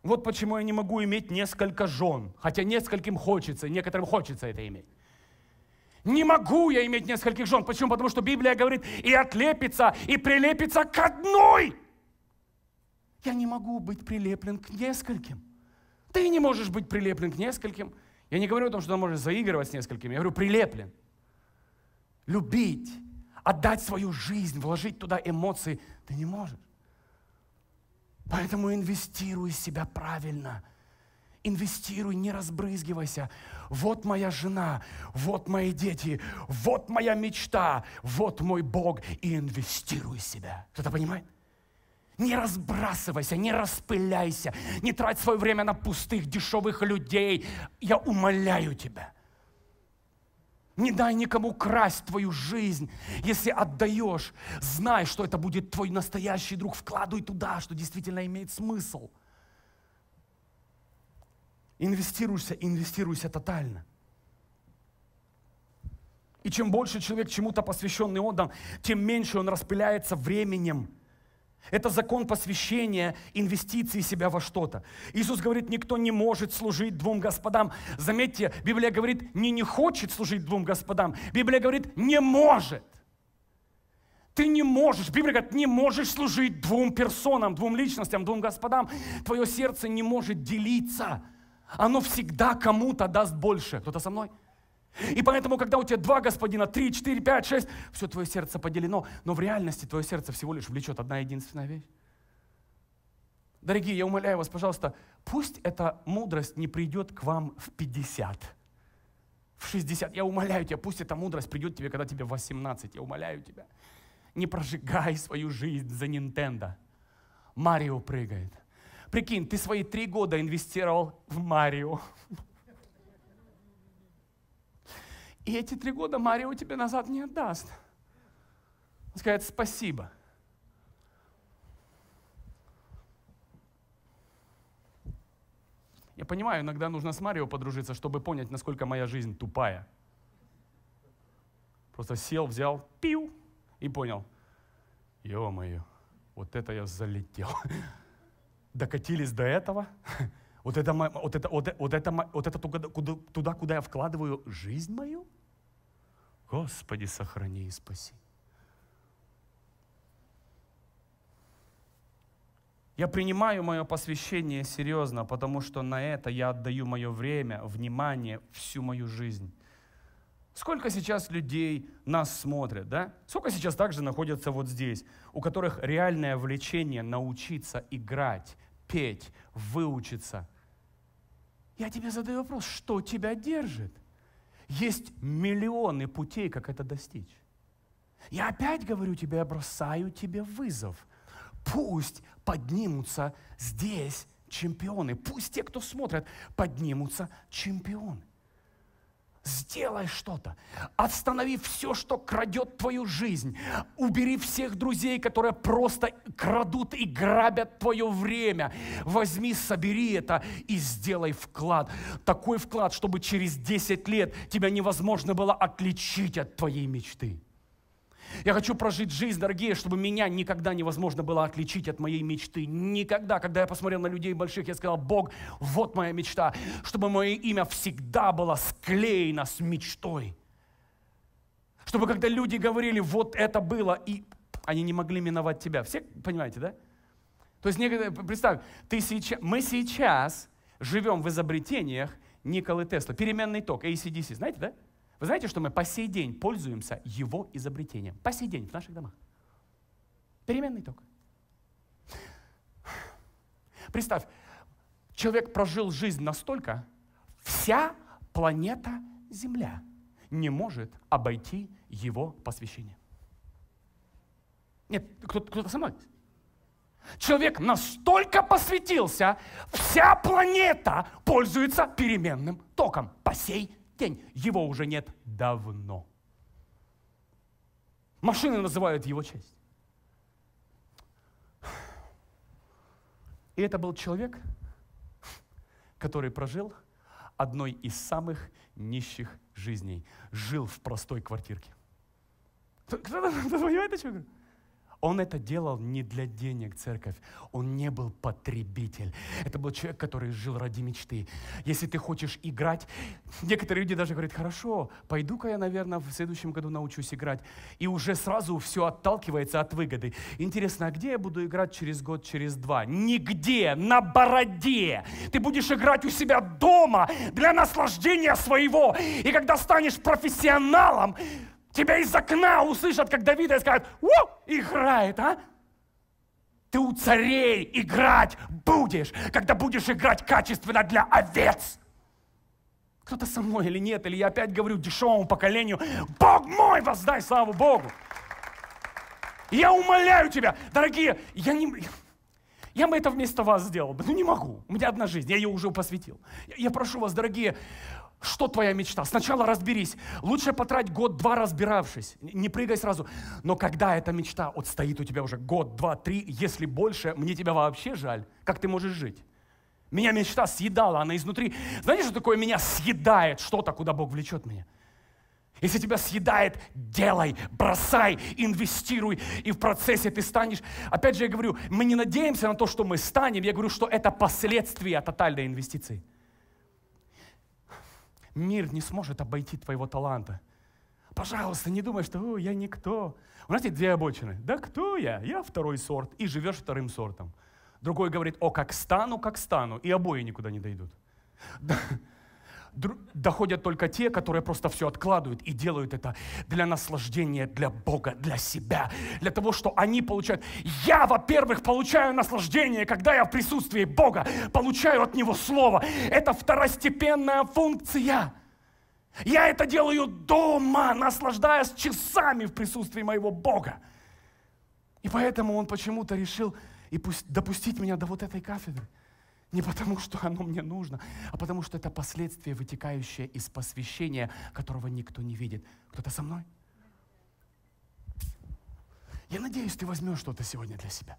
Вот почему я не могу иметь несколько жен, хотя нескольким хочется, некоторым хочется это иметь. Не могу я иметь нескольких жен. Почему? Потому что Библия говорит, и отлепится, и прилепится к одной. Я не могу быть прилеплен к нескольким. Ты не можешь быть прилеплен к нескольким. Я не говорю о том, что ты можешь заигрывать с несколькими. Я говорю, прилеплен. Любить, отдать свою жизнь, вложить туда эмоции ты не можешь. Поэтому инвестируй себя правильно. Инвестируй, не разбрызгивайся. Вот моя жена, вот мои дети, вот моя мечта, вот мой Бог. И инвестируй себя. Кто-то понимает? Не разбрасывайся, не распыляйся, не трать свое время на пустых, дешевых людей. Я умоляю тебя. Не дай никому красть твою жизнь. Если отдаешь, знай, что это будет твой настоящий друг. Вкладывай туда, что действительно имеет смысл. Инвестируйся, инвестируйся тотально. И чем больше человек чему-то посвященный отдан, тем меньше он распыляется временем – это закон посвящения, инвестиций себя во что-то. Иисус говорит, никто не может служить двум господам. Заметьте, Библия говорит, не не хочет служить двум господам. Библия говорит, не может. Ты не можешь, Библия говорит, не можешь служить двум персонам, двум личностям, двум господам. Твое сердце не может делиться. Оно всегда кому-то даст больше. Кто-то со мной? И поэтому, когда у тебя два господина, три, четыре, пять, шесть, все твое сердце поделено, но в реальности твое сердце всего лишь влечет одна единственная вещь. Дорогие, я умоляю вас, пожалуйста, пусть эта мудрость не придет к вам в 50, в 60. Я умоляю тебя, пусть эта мудрость придет тебе, когда тебе 18. Я умоляю тебя. Не прожигай свою жизнь за Нинтендо. Марио прыгает. Прикинь, ты свои три года инвестировал в Марио. И эти три года Марио тебе назад не отдаст. Он скажет спасибо. Я понимаю, иногда нужно с Марио подружиться, чтобы понять, насколько моя жизнь тупая. Просто сел, взял, пил и понял. Ё-моё, вот это я залетел. Докатились до этого. Вот это, вот это, вот, это, вот это, вот это туда, куда, туда, куда я вкладываю жизнь мою? Господи, сохрани и спаси. Я принимаю мое посвящение серьезно, потому что на это я отдаю мое время, внимание, всю мою жизнь. Сколько сейчас людей нас смотрят, да? Сколько сейчас также находятся вот здесь, у которых реальное влечение научиться играть, петь, выучиться. Я тебе задаю вопрос, что тебя держит? Есть миллионы путей, как это достичь. Я опять говорю тебе, я бросаю тебе вызов. Пусть поднимутся здесь чемпионы. Пусть те, кто смотрят, поднимутся чемпионы. Сделай что-то. Останови все, что крадет твою жизнь. Убери всех друзей, которые просто крадут и грабят твое время. Возьми, собери это и сделай вклад. Такой вклад, чтобы через 10 лет тебя невозможно было отличить от твоей мечты. Я хочу прожить жизнь, дорогие, чтобы меня никогда невозможно было отличить от моей мечты. Никогда, когда я посмотрел на людей больших, я сказал, Бог, вот моя мечта. Чтобы мое имя всегда было склеено с мечтой. Чтобы когда люди говорили, вот это было, и они не могли миновать тебя. Все понимаете, да? То есть, представь, ты сейчас, мы сейчас живем в изобретениях Николы Тесла. Переменный ток, ACDC, знаете, да? Вы знаете, что мы по сей день пользуемся его изобретением? По сей день в наших домах. Переменный ток. Представь, человек прожил жизнь настолько, вся планета Земля не может обойти его посвящение. Нет, кто-то, кто со мной. Человек настолько посвятился, вся планета пользуется переменным током по сей тень. Его уже нет давно. Машины называют его честь. И это был человек, который прожил одной из самых нищих жизней. Жил в простой квартирке. Кто-то понимает, о чем я говорю? Он это делал не для денег, церковь. Он не был потребитель. Это был человек, который жил ради мечты. Если ты хочешь играть, некоторые люди даже говорят, хорошо, пойду-ка я, наверное, в следующем году научусь играть. И уже сразу все отталкивается от выгоды. Интересно, а где я буду играть через год, через два? Нигде, на бороде. Ты будешь играть у себя дома для наслаждения своего. И когда станешь профессионалом, Тебя из окна услышат, как Давида, и скажут, "У, играет, а!» Ты у царей играть будешь, когда будешь играть качественно для овец. Кто-то со мной или нет, или я опять говорю дешевому поколению, Бог мой, воздай славу Богу. Я умоляю тебя, дорогие, я не... Я бы это вместо вас сделал но ну, не могу, у меня одна жизнь, я ее уже посвятил. Я, я прошу вас, дорогие, что твоя мечта? Сначала разберись. Лучше потрать год-два разбиравшись. Не прыгай сразу. Но когда эта мечта вот стоит у тебя уже год, два, три, если больше, мне тебя вообще жаль. Как ты можешь жить? Меня мечта съедала, она изнутри. Знаете, что такое меня съедает что-то, куда Бог влечет меня? Если тебя съедает, делай, бросай, инвестируй, и в процессе ты станешь. Опять же, я говорю, мы не надеемся на то, что мы станем, я говорю, что это последствия тотальной инвестиции. Мир не сможет обойти твоего таланта. Пожалуйста, не думай, что я никто. У нас есть две обочины. Да кто я? Я второй сорт. И живешь вторым сортом. Другой говорит, о, как стану, как стану. И обои никуда не дойдут доходят только те, которые просто все откладывают и делают это для наслаждения, для Бога, для себя, для того, что они получают. Я, во-первых, получаю наслаждение, когда я в присутствии Бога, получаю от Него Слово. Это второстепенная функция. Я это делаю дома, наслаждаясь часами в присутствии моего Бога. И поэтому он почему-то решил и допустить меня до вот этой кафедры – не потому, что оно мне нужно, а потому, что это последствие, вытекающее из посвящения, которого никто не видит. Кто-то со мной? Я надеюсь, ты возьмешь что-то сегодня для себя.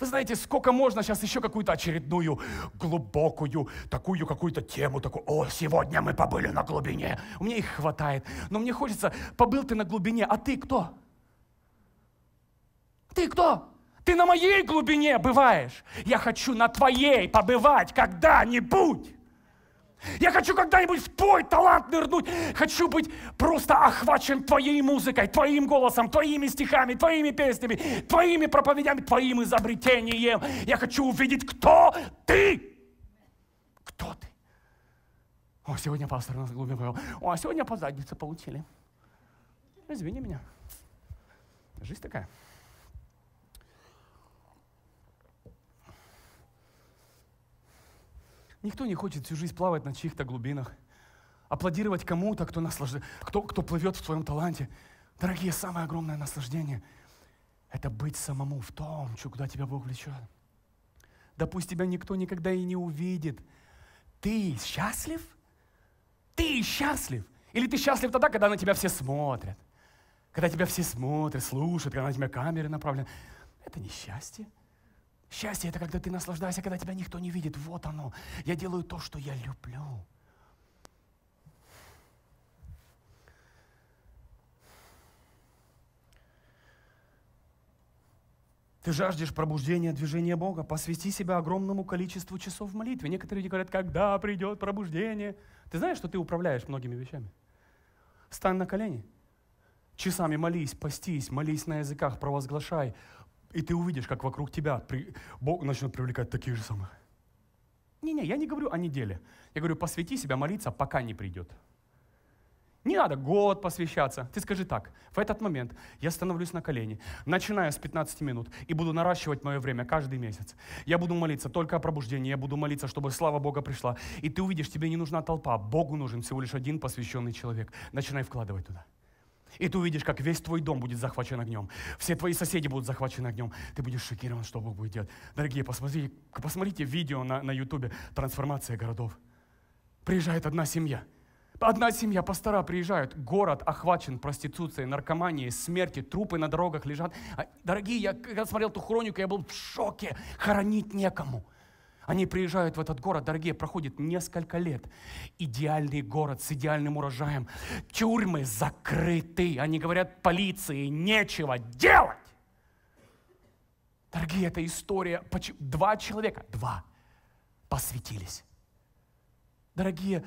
Вы знаете, сколько можно сейчас еще какую-то очередную глубокую, такую какую-то тему, такую, о, сегодня мы побыли на глубине. У меня их хватает. Но мне хочется, побыл ты на глубине, а ты кто? Ты кто? Ты на моей глубине бываешь. Я хочу на твоей побывать когда-нибудь. Я хочу когда-нибудь в твой талант нырнуть. Хочу быть просто охвачен твоей музыкой, твоим голосом, твоими стихами, твоими песнями, твоими проповедями, твоим изобретением. Я хочу увидеть, кто ты. Кто ты? О, сегодня пастор нас глубоко говорил. О, а сегодня по заднице получили. Извини меня. Жизнь такая. Никто не хочет всю жизнь плавать на чьих-то глубинах, аплодировать кому-то, кто, наслаж... кто, кто плывет в твоем таланте. Дорогие, самое огромное наслаждение – это быть самому в том, что куда тебя Бог влечет. Да пусть тебя никто никогда и не увидит. Ты счастлив? Ты счастлив? Или ты счастлив тогда, когда на тебя все смотрят? Когда тебя все смотрят, слушают, когда на тебя камеры направлены? Это не счастье. Счастье – это когда ты наслаждаешься, когда тебя никто не видит. Вот оно. Я делаю то, что я люблю. Ты жаждешь пробуждения, движения Бога. Посвяти себя огромному количеству часов в молитве. Некоторые люди говорят, когда придет пробуждение. Ты знаешь, что ты управляешь многими вещами? Встань на колени. Часами молись, постись, молись на языках, провозглашай – и ты увидишь, как вокруг тебя при... Бог начнет привлекать такие же самые. Не-не, я не говорю о неделе. Я говорю, посвяти себя молиться, пока не придет. Не надо год посвящаться. Ты скажи так, в этот момент я становлюсь на колени, начиная с 15 минут, и буду наращивать мое время каждый месяц. Я буду молиться только о пробуждении, я буду молиться, чтобы слава Бога пришла. И ты увидишь, тебе не нужна толпа, Богу нужен всего лишь один посвященный человек. Начинай вкладывать туда. И ты увидишь, как весь твой дом будет захвачен огнем. Все твои соседи будут захвачены огнем. Ты будешь шокирован, что Бог будет делать. Дорогие, посмотрите, посмотрите видео на, на YouTube «Трансформация городов». Приезжает одна семья. Одна семья, пастора приезжают, город охвачен проституцией, наркоманией, смерти, трупы на дорогах лежат. А, дорогие, я когда смотрел ту хронику, я был в шоке, хоронить некому. Они приезжают в этот город, дорогие, проходит несколько лет. Идеальный город с идеальным урожаем. Тюрьмы закрыты. Они говорят полиции, нечего делать. Дорогие, это история. Два человека, два, посвятились. Дорогие,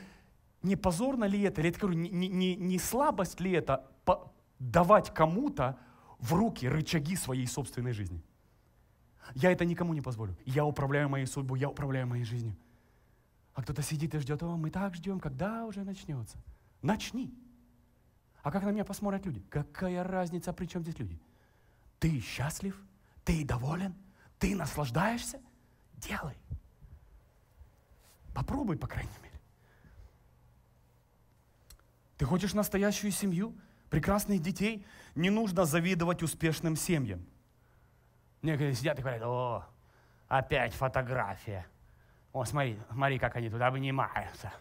не позорно ли это, или это говорю, не, не, не слабость ли это давать кому-то в руки рычаги своей собственной жизни? Я это никому не позволю. Я управляю моей судьбой, я управляю моей жизнью. А кто-то сидит и ждет, о, мы так ждем, когда уже начнется. Начни. А как на меня посмотрят люди? Какая разница, при чем здесь люди? Ты счастлив? Ты доволен? Ты наслаждаешься? Делай. Попробуй, по крайней мере. Ты хочешь настоящую семью, прекрасных детей? Не нужно завидовать успешным семьям. Некоторые сидят и говорят, о, опять фотография. О, смотри, смотри, как они тут обнимаются.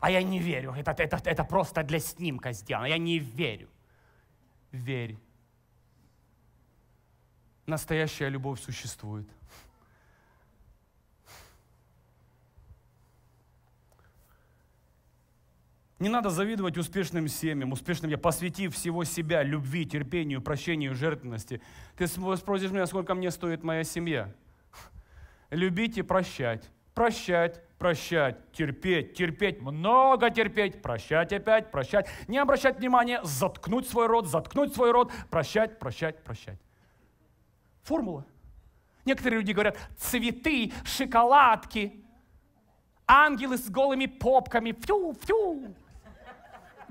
А я не верю. Это, это, это просто для снимка сделано. Я не верю. Верь. Настоящая любовь существует. Не надо завидовать успешным семьям, успешным я, посвятив всего себя любви, терпению, прощению, жертвенности. Ты спросишь меня, сколько мне стоит моя семья? Любить и прощать. Прощать, прощать, терпеть, терпеть, много терпеть, прощать опять, прощать, не обращать внимания, заткнуть свой рот, заткнуть свой рот, прощать, прощать, прощать. Формула. Некоторые люди говорят, цветы, шоколадки, ангелы с голыми попками, фью, фью.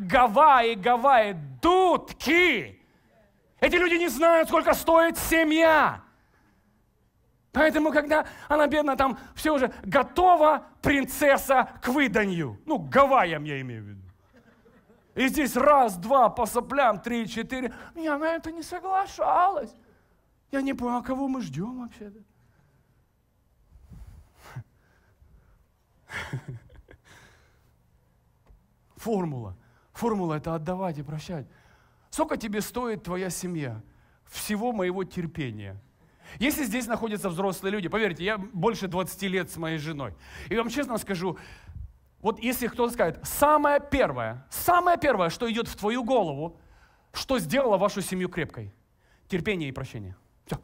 Гавайи, Гавайи, дудки. Эти люди не знают, сколько стоит семья. Поэтому, когда она бедная, там все уже готова принцесса к выданью. Ну, к Гавайям я имею в виду. И здесь раз, два, по соплям, три, четыре. Я на это не соглашалась. Я не понял, а кого мы ждем вообще-то. Формула. Формула – это отдавать и прощать. Сколько тебе стоит твоя семья? Всего моего терпения. Если здесь находятся взрослые люди, поверьте, я больше 20 лет с моей женой. И вам честно скажу, вот если кто-то скажет, самое первое, самое первое, что идет в твою голову, что сделало вашу семью крепкой? Терпение и прощение. Все.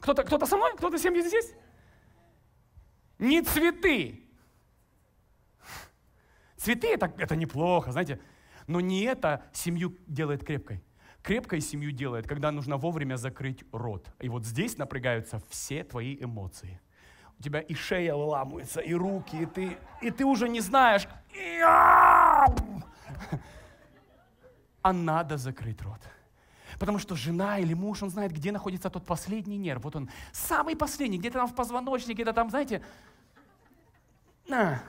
Кто-то кто то со мной? Кто-то семьи здесь? Не цветы. Цветы это, это неплохо, знаете, но не это семью делает крепкой. Крепкой семью делает, когда нужно вовремя закрыть рот. И вот здесь напрягаются все твои эмоции. У тебя и шея ламывается, и руки, и ты, и ты уже не знаешь. А надо закрыть рот. Потому что жена или муж, он знает, где находится тот последний нерв. Вот он, самый последний, где-то там в позвоночнике, где-то там, знаете, на.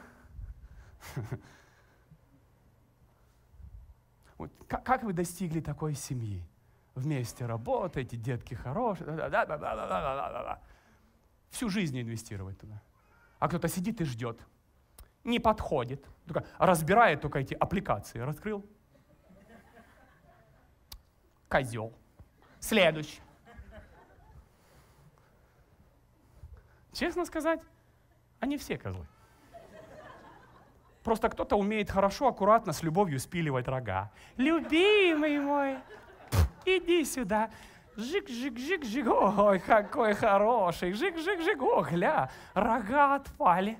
Вот как, как вы достигли такой семьи? Вместе работаете, детки хорошие. Да, да, да, да, да, да, да, да. Всю жизнь инвестировать туда. А кто-то сидит и ждет. Не подходит. Только разбирает только эти аппликации. Раскрыл. Козел. Следующий. Честно сказать, они все козлы. Просто кто-то умеет хорошо, аккуратно, с любовью спиливать рога. Любимый мой, иди сюда. Жик-жик-жик-жик, ой, какой хороший. Жик-жик-жик, о, гля, рога отпали.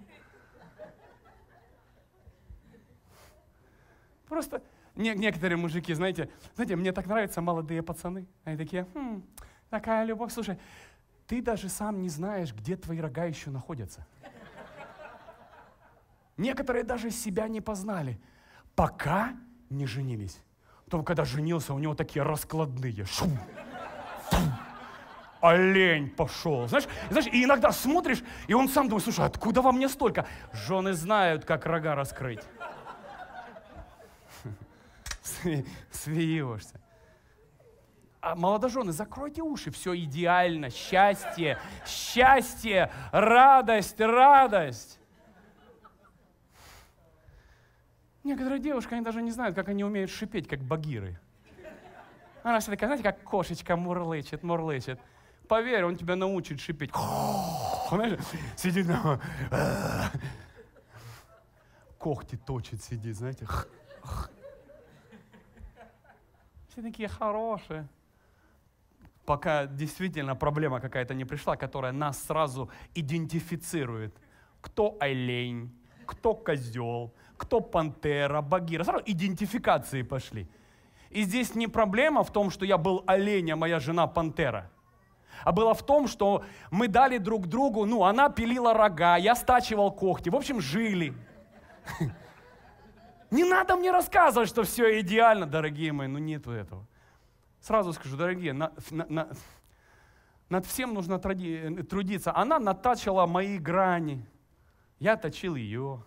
Просто не, некоторые мужики, знаете, знаете, мне так нравятся молодые пацаны. Они такие, хм, такая любовь. Слушай, ты даже сам не знаешь, где твои рога еще находятся. Некоторые даже себя не познали, пока не женились. Потом, когда женился, у него такие раскладные. Шум, фум, олень пошел. Знаешь, знаешь, и иногда смотришь, и он сам думает, слушай, откуда во мне столько? Жены знают, как рога раскрыть. Смеешься. А молодожены, закройте уши, все идеально, счастье, счастье, радость, радость. Некоторые девушки, они даже не знают, как они умеют шипеть, как багиры. Она все такая, знаете, как кошечка мурлычет, мурлычет. Поверь, он тебя научит шипеть. Знаешь, сидит там. Когти точит, сидит, знаете. Все такие хорошие. Пока действительно проблема какая-то не пришла, которая нас сразу идентифицирует. Кто олень, кто козел, кто Пантера, Багира. Сразу идентификации пошли. И здесь не проблема в том, что я был оленя, моя жена Пантера. А было в том, что мы дали друг другу, ну, она пилила рога, я стачивал когти. В общем, жили. Не надо мне рассказывать, что все идеально, дорогие мои. Ну, нету этого. Сразу скажу, дорогие, на, на, на, над всем нужно трудиться. Она натачила мои грани. Я точил ее.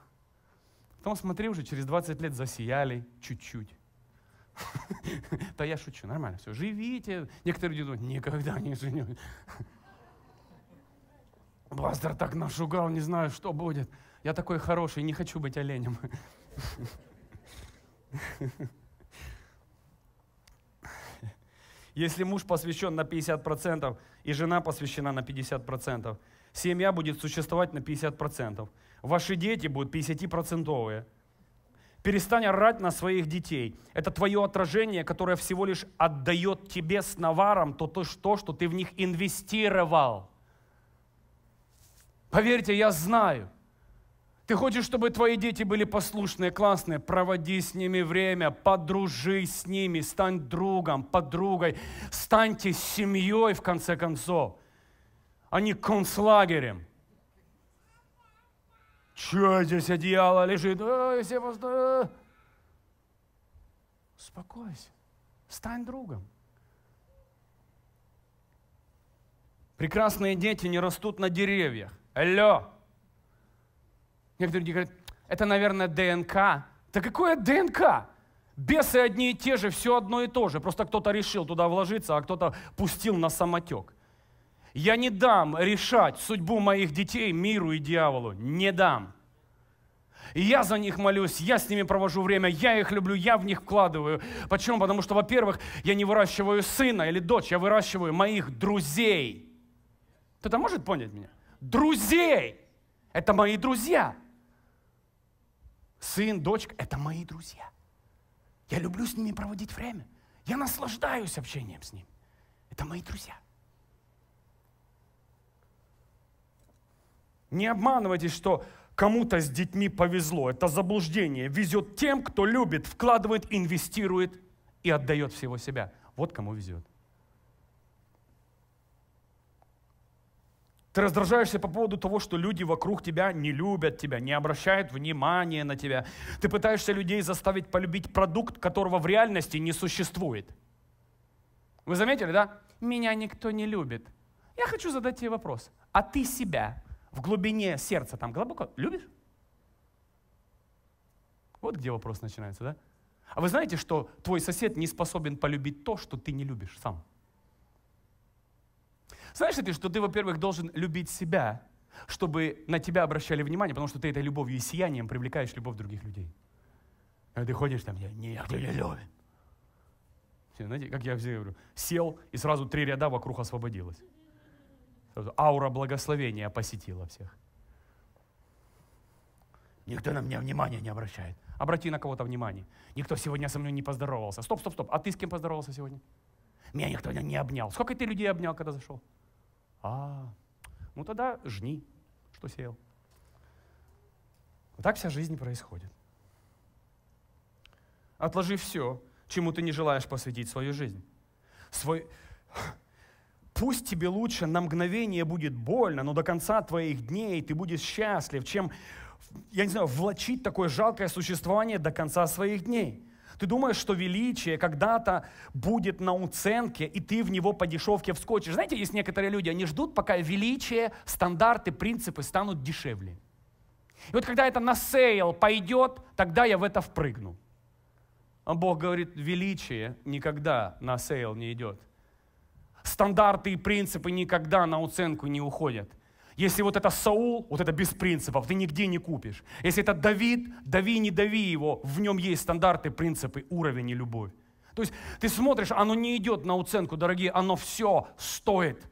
Потом смотри, уже через 20 лет засияли чуть-чуть. Да я шучу, нормально, все, живите. Некоторые люди думают, никогда не женюсь. Бластер так нашугал, не знаю, что будет. Я такой хороший, не хочу быть оленем. Если муж посвящен на 50% и жена посвящена на 50%, семья будет существовать на 50%. Ваши дети будут 50-процентовые. Перестань орать на своих детей. Это твое отражение, которое всего лишь отдает тебе с наваром то, то, что, что ты в них инвестировал. Поверьте, я знаю. Ты хочешь, чтобы твои дети были послушные, классные? Проводи с ними время, подружись с ними, стань другом, подругой, станьте семьей, в конце концов, а не концлагерем – Че здесь одеяло лежит? Ой, э, все просто... Э. Успокойся. Стань другом. Прекрасные дети не растут на деревьях. Алло! Некоторые люди говорят, это, наверное, ДНК. Да какое ДНК? Бесы одни и те же, все одно и то же. Просто кто-то решил туда вложиться, а кто-то пустил на самотек. Я не дам решать судьбу моих детей миру и дьяволу. Не дам. Я за них молюсь, я с ними провожу время, я их люблю, я в них вкладываю. Почему? Потому что, во-первых, я не выращиваю сына или дочь, я выращиваю моих друзей. Кто-то может понять меня? Друзей! Это мои друзья. Сын, дочка – это мои друзья. Я люблю с ними проводить время. Я наслаждаюсь общением с ними. Это мои друзья. Не обманывайтесь, что кому-то с детьми повезло. Это заблуждение. Везет тем, кто любит, вкладывает, инвестирует и отдает всего себя. Вот кому везет. Ты раздражаешься по поводу того, что люди вокруг тебя не любят тебя, не обращают внимания на тебя. Ты пытаешься людей заставить полюбить продукт, которого в реальности не существует. Вы заметили, да? Меня никто не любит. Я хочу задать тебе вопрос. А ты себя в глубине сердца, там глубоко, любишь? Вот где вопрос начинается, да? А вы знаете, что твой сосед не способен полюбить то, что ты не любишь сам? Знаешь ли ты, что ты, во-первых, должен любить себя, чтобы на тебя обращали внимание, потому что ты этой любовью и сиянием привлекаешь любовь других людей. А ты ходишь там, нет, ты не любит. Знаете, как я все говорю, сел и сразу три ряда вокруг освободилось. Аура благословения посетила всех. Никто на меня внимания не обращает. Обрати на кого-то внимание. Никто сегодня со мной не поздоровался. Стоп, стоп, стоп. А ты с кем поздоровался сегодня? Меня никто не обнял. Сколько ты людей обнял, когда зашел? А, ну тогда жни, что сеял. Вот так вся жизнь происходит. Отложи все, чему ты не желаешь посвятить свою жизнь. Свой, Пусть тебе лучше на мгновение будет больно, но до конца твоих дней ты будешь счастлив, чем, я не знаю, влачить такое жалкое существование до конца своих дней. Ты думаешь, что величие когда-то будет на уценке, и ты в него по дешевке вскочишь. Знаете, есть некоторые люди, они ждут, пока величие, стандарты, принципы станут дешевле. И вот когда это на сейл пойдет, тогда я в это впрыгну. А Бог говорит, величие никогда на сейл не идет – стандарты и принципы никогда на оценку не уходят. Если вот это Саул, вот это без принципов, ты нигде не купишь. Если это Давид, дави, не дави его, в нем есть стандарты, принципы, уровень и любовь. То есть ты смотришь, оно не идет на оценку, дорогие, оно все стоит –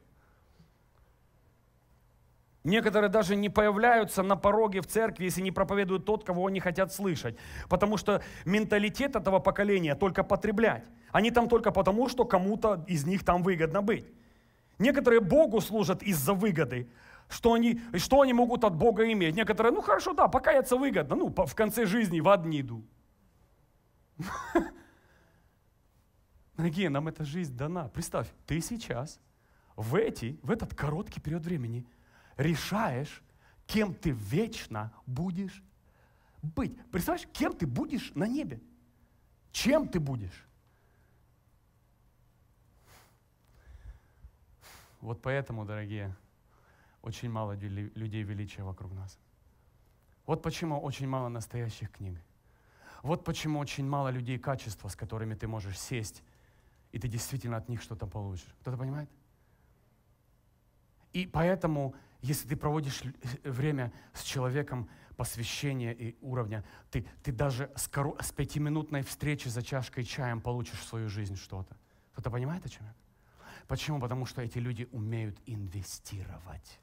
Некоторые даже не появляются на пороге в церкви, если не проповедуют тот, кого они хотят слышать. Потому что менталитет этого поколения только потреблять. Они там только потому, что кому-то из них там выгодно быть. Некоторые Богу служат из-за выгоды. Что они, что они могут от Бога иметь? Некоторые, ну хорошо, да, покаяться выгодно. Ну, в конце жизни в ад не иду. Дорогие, нам эта жизнь дана. Представь, ты сейчас в, эти, в этот короткий период времени – решаешь, кем ты вечно будешь быть. Представляешь, кем ты будешь на небе? Чем ты будешь? Вот поэтому, дорогие, очень мало людей величия вокруг нас. Вот почему очень мало настоящих книг. Вот почему очень мало людей качества, с которыми ты можешь сесть, и ты действительно от них что-то получишь. Кто-то понимает? И поэтому если ты проводишь э, время с человеком посвящения и уровня, ты, ты даже с, коро... с пятиминутной встречи за чашкой чаем получишь в свою жизнь что-то. Кто-то понимает, о чем я? Почему? Потому что эти люди умеют инвестировать.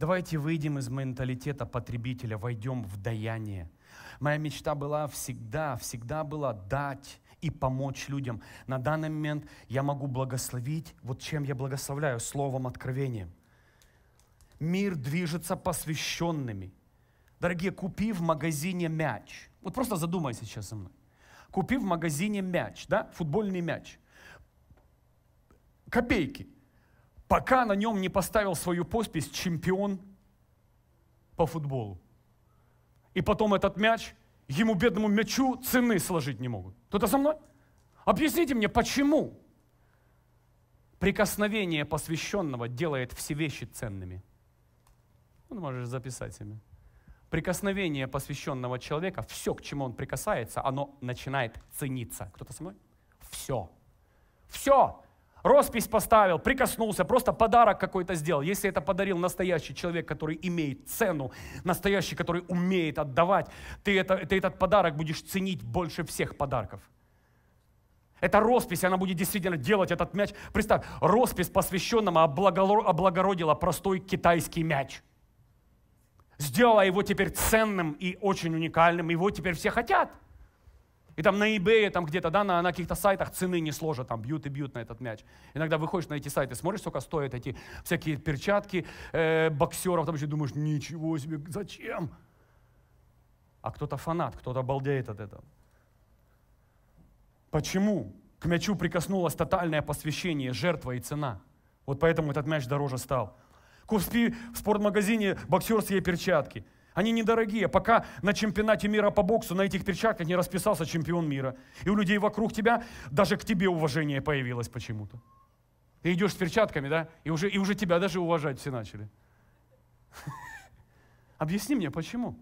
Давайте выйдем из менталитета потребителя, войдем в даяние. Моя мечта была всегда, всегда была дать и помочь людям. На данный момент я могу благословить, вот чем я благословляю, словом, откровением. Мир движется посвященными. Дорогие, купи в магазине мяч. Вот просто задумайся сейчас со мной. Купи в магазине мяч, да, футбольный мяч. Копейки. Пока на нем не поставил свою подпись чемпион по футболу. И потом этот мяч ему, бедному мячу, цены сложить не могут. Кто-то со мной? Объясните мне, почему прикосновение посвященного делает все вещи ценными? Ну, можешь записать ими. Прикосновение посвященного человека, все, к чему он прикасается, оно начинает цениться. Кто-то со мной? Все. Все роспись поставил, прикоснулся, просто подарок какой-то сделал. Если это подарил настоящий человек, который имеет цену, настоящий, который умеет отдавать, ты, это, ты этот подарок будешь ценить больше всех подарков. Эта роспись, она будет действительно делать этот мяч. Представь, роспись посвященному облагородила простой китайский мяч. Сделала его теперь ценным и очень уникальным, его теперь все хотят – и там на eBay, там где-то, да, на, на каких-то сайтах цены не сложат, там бьют и бьют на этот мяч. Иногда выходишь на эти сайты, смотришь, сколько стоят эти всякие перчатки э, боксеров, там еще думаешь, ничего себе, зачем? А кто-то фанат, кто-то обалдеет от этого. Почему? К мячу прикоснулось тотальное посвящение, жертва и цена. Вот поэтому этот мяч дороже стал. Купи в спортмагазине боксерские перчатки – они недорогие. Пока на чемпионате мира по боксу на этих перчатках не расписался чемпион мира. И у людей вокруг тебя даже к тебе уважение появилось почему-то. Ты идешь с перчатками, да? И уже, и уже тебя даже уважать все начали. Объясни мне, почему?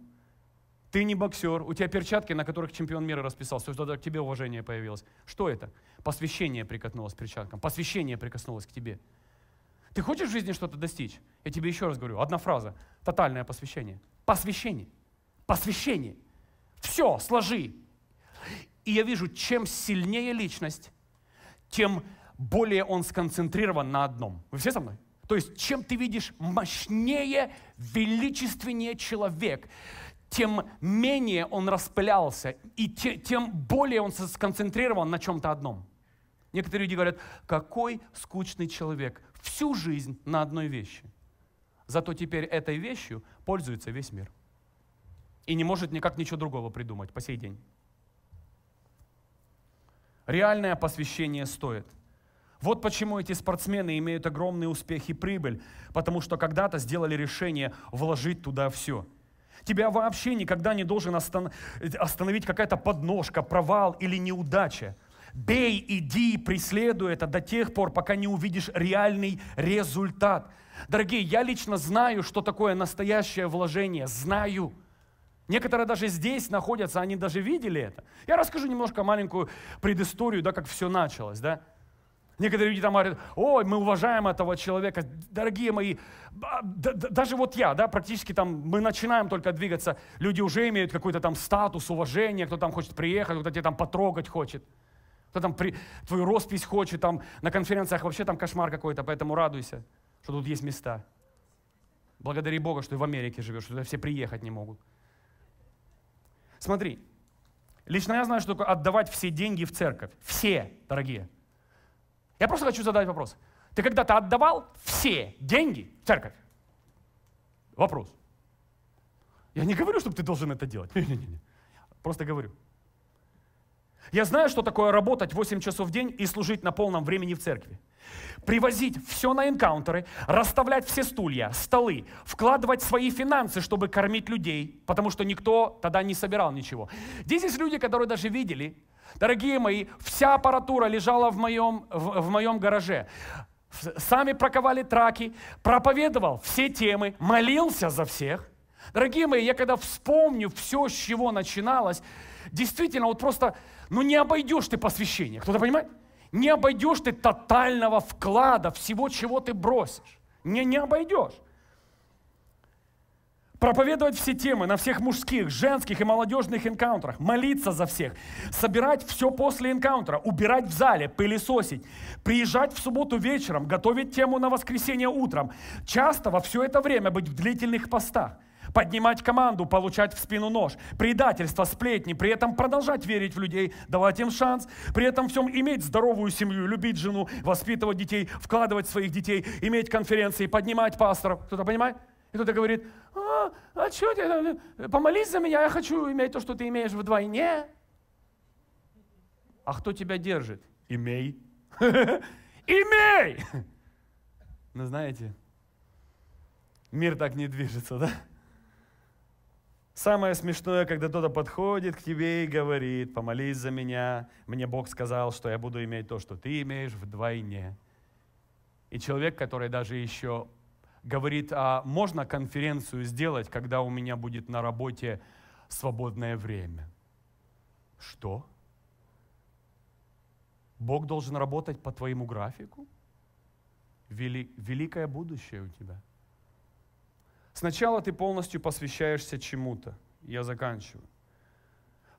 Ты не боксер, у тебя перчатки, на которых чемпион мира расписался, уже к тебе уважение появилось. Что это? Посвящение прикоснулось к перчаткам, посвящение прикоснулось к тебе. Ты хочешь в жизни что-то достичь? Я тебе еще раз говорю, одна фраза, тотальное посвящение – Посвящение. Посвящение. Все, сложи. И я вижу, чем сильнее личность, тем более он сконцентрирован на одном. Вы все со мной? То есть, чем ты видишь мощнее, величественнее человек, тем менее он распылялся, и те, тем более он сконцентрирован на чем-то одном. Некоторые люди говорят, какой скучный человек, всю жизнь на одной вещи. Зато теперь этой вещью пользуется весь мир. И не может никак ничего другого придумать по сей день. Реальное посвящение стоит. Вот почему эти спортсмены имеют огромный успех и прибыль, потому что когда-то сделали решение вложить туда все. Тебя вообще никогда не должен остановить какая-то подножка, провал или неудача. Бей, иди, преследуй это до тех пор, пока не увидишь реальный результат – Дорогие, я лично знаю, что такое настоящее вложение. Знаю. Некоторые даже здесь находятся, они даже видели это. Я расскажу немножко маленькую предысторию, да, как все началось, да. Некоторые люди там говорят, ой, мы уважаем этого человека, дорогие мои, даже вот я, да, практически там мы начинаем только двигаться, люди уже имеют какой-то там статус, уважение, кто там хочет приехать, кто-то тебя там потрогать хочет, кто там при... твою роспись хочет, там на конференциях вообще там кошмар какой-то, поэтому радуйся что тут есть места. Благодари Бога, что ты в Америке живешь, что туда все приехать не могут. Смотри, лично я знаю, что только отдавать все деньги в церковь. Все, дорогие. Я просто хочу задать вопрос. Ты когда-то отдавал все деньги в церковь? Вопрос. Я не говорю, чтобы ты должен это делать. Не-не-не. Просто говорю. Я знаю, что такое работать 8 часов в день и служить на полном времени в церкви привозить все на энкаунтеры, расставлять все стулья, столы, вкладывать свои финансы, чтобы кормить людей, потому что никто тогда не собирал ничего. Здесь есть люди, которые даже видели, дорогие мои, вся аппаратура лежала в моем, в, в моем гараже. Сами проковали траки, проповедовал все темы, молился за всех. Дорогие мои, я когда вспомню все, с чего начиналось, действительно, вот просто, ну не обойдешь ты посвящение. Кто-то понимает? Не обойдешь ты тотального вклада, всего, чего ты бросишь. Не, не обойдешь. Проповедовать все темы на всех мужских, женских и молодежных энкаунтерах, молиться за всех, собирать все после энкаунтера, убирать в зале, пылесосить, приезжать в субботу вечером, готовить тему на воскресенье утром, часто во все это время быть в длительных постах – поднимать команду, получать в спину нож, предательство, сплетни, при этом продолжать верить в людей, давать им шанс, при этом всем иметь здоровую семью, любить жену, воспитывать детей, вкладывать своих детей, иметь конференции, поднимать пасторов. Кто-то понимает? И кто-то говорит, а, а что ты, э, э, помолись за меня, я хочу иметь то, что ты имеешь вдвойне. А кто тебя держит? Имей. Имей! Ну знаете, мир так не движется, да? Самое смешное, когда кто-то подходит к тебе и говорит, помолись за меня, мне Бог сказал, что я буду иметь то, что ты имеешь вдвойне. И человек, который даже еще говорит, а можно конференцию сделать, когда у меня будет на работе свободное время. Что? Бог должен работать по твоему графику? Вели, великое будущее у тебя – Сначала ты полностью посвящаешься чему-то. Я заканчиваю.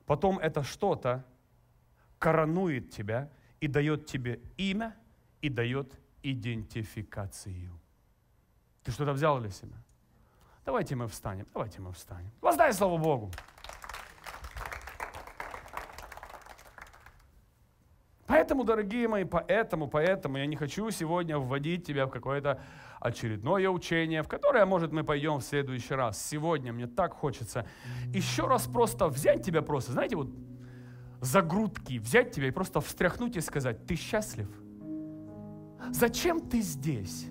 Потом это что-то коронует тебя и дает тебе имя, и дает идентификацию. Ты что-то взял для себя? Давайте мы встанем, давайте мы встанем. Воздай слава Богу. Поэтому, дорогие мои, поэтому, поэтому я не хочу сегодня вводить тебя в какое-то очередное учение, в которое, может, мы пойдем в следующий раз. Сегодня мне так хочется еще раз просто взять тебя просто, знаете, вот за грудки, взять тебя и просто встряхнуть и сказать, ты счастлив? Зачем ты здесь?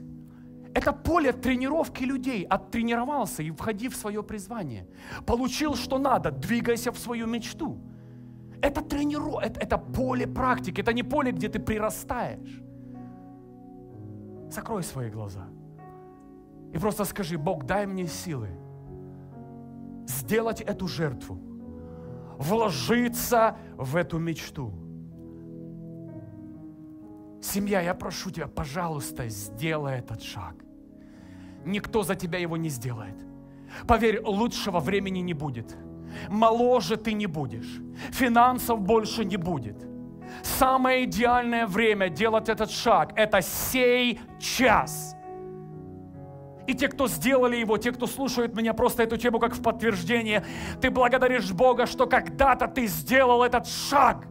Это поле тренировки людей. Оттренировался и входи в свое призвание. Получил, что надо, двигайся в свою мечту. Это трениру, это, это поле практики, это не поле, где ты прирастаешь. Закрой свои глаза. И просто скажи, Бог, дай мне силы сделать эту жертву, вложиться в эту мечту. Семья, я прошу тебя, пожалуйста, сделай этот шаг. Никто за тебя его не сделает. Поверь, лучшего времени не будет. Моложе ты не будешь. Финансов больше не будет. Самое идеальное время делать этот шаг – это сей час – и те, кто сделали его, те, кто слушают меня просто эту тему как в подтверждение, ты благодаришь Бога, что когда-то ты сделал этот шаг.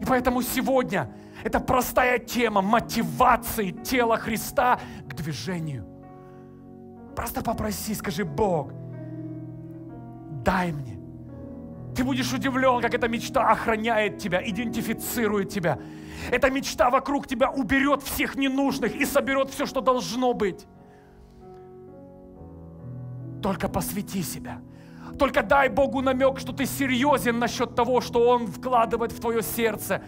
И поэтому сегодня это простая тема мотивации тела Христа к движению. Просто попроси, скажи, Бог, дай мне ты будешь удивлен, как эта мечта охраняет тебя, идентифицирует тебя. Эта мечта вокруг тебя уберет всех ненужных и соберет все, что должно быть. Только посвяти себя. Только дай Богу намек, что ты серьезен насчет того, что Он вкладывает в твое сердце.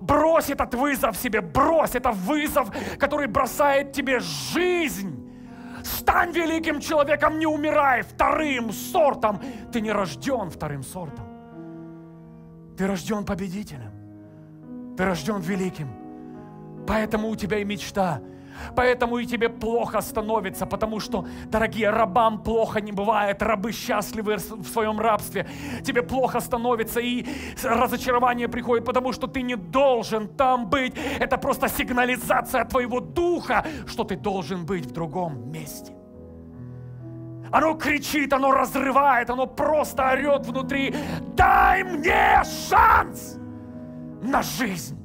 Брось этот вызов себе, брось это вызов, который бросает тебе жизнь. Стань великим человеком, не умирай вторым сортом. Ты не рожден вторым сортом. Ты рожден победителем. Ты рожден великим. Поэтому у тебя и мечта – Поэтому и тебе плохо становится, потому что, дорогие, рабам плохо не бывает, рабы счастливы в своем рабстве. Тебе плохо становится и разочарование приходит, потому что ты не должен там быть. Это просто сигнализация твоего духа, что ты должен быть в другом месте. Оно кричит, оно разрывает, оно просто орет внутри. Дай мне шанс на жизнь.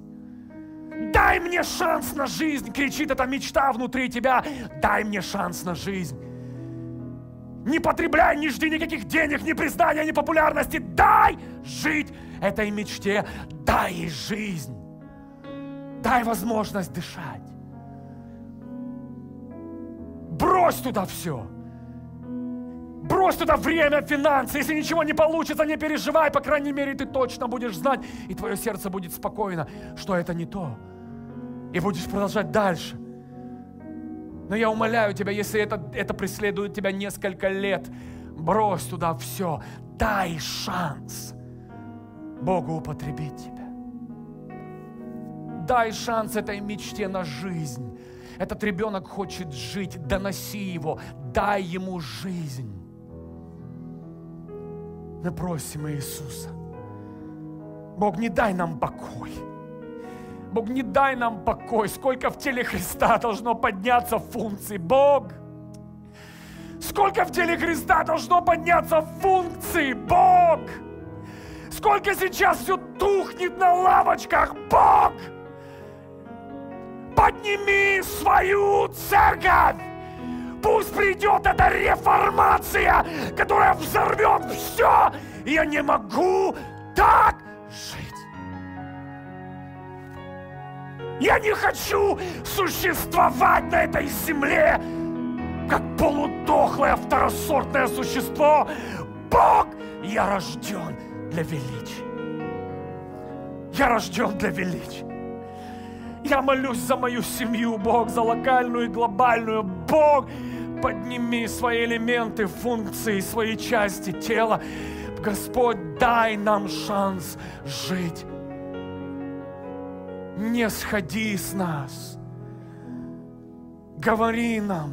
Дай мне шанс на жизнь! Кричит эта мечта внутри тебя. Дай мне шанс на жизнь. Не потребляй, не жди никаких денег, ни признания, ни популярности. Дай жить этой мечте. Дай ей жизнь. Дай возможность дышать. Брось туда все. Брось туда время, финансы. Если ничего не получится, не переживай. По крайней мере, ты точно будешь знать, и твое сердце будет спокойно, что это не то и будешь продолжать дальше. Но я умоляю тебя, если это, это преследует тебя несколько лет, брось туда все, дай шанс Богу употребить тебя. Дай шанс этой мечте на жизнь. Этот ребенок хочет жить, доноси его, дай ему жизнь. Мы просим Иисуса, Бог, не дай нам покой. Бог, не дай нам покой, сколько в теле Христа должно подняться функций. Бог, сколько в теле Христа должно подняться функций. Бог, сколько сейчас все тухнет на лавочках. Бог, подними свою церковь. Пусть придет эта реформация, которая взорвет все. Я не могу так Я не хочу существовать на этой земле, как полудохлое второсортное существо. Бог, я рожден для величия. Я рожден для величия. Я молюсь за мою семью, Бог, за локальную и глобальную. Бог, подними свои элементы, функции, свои части тела. Господь, дай нам шанс жить не сходи с нас. Говори нам,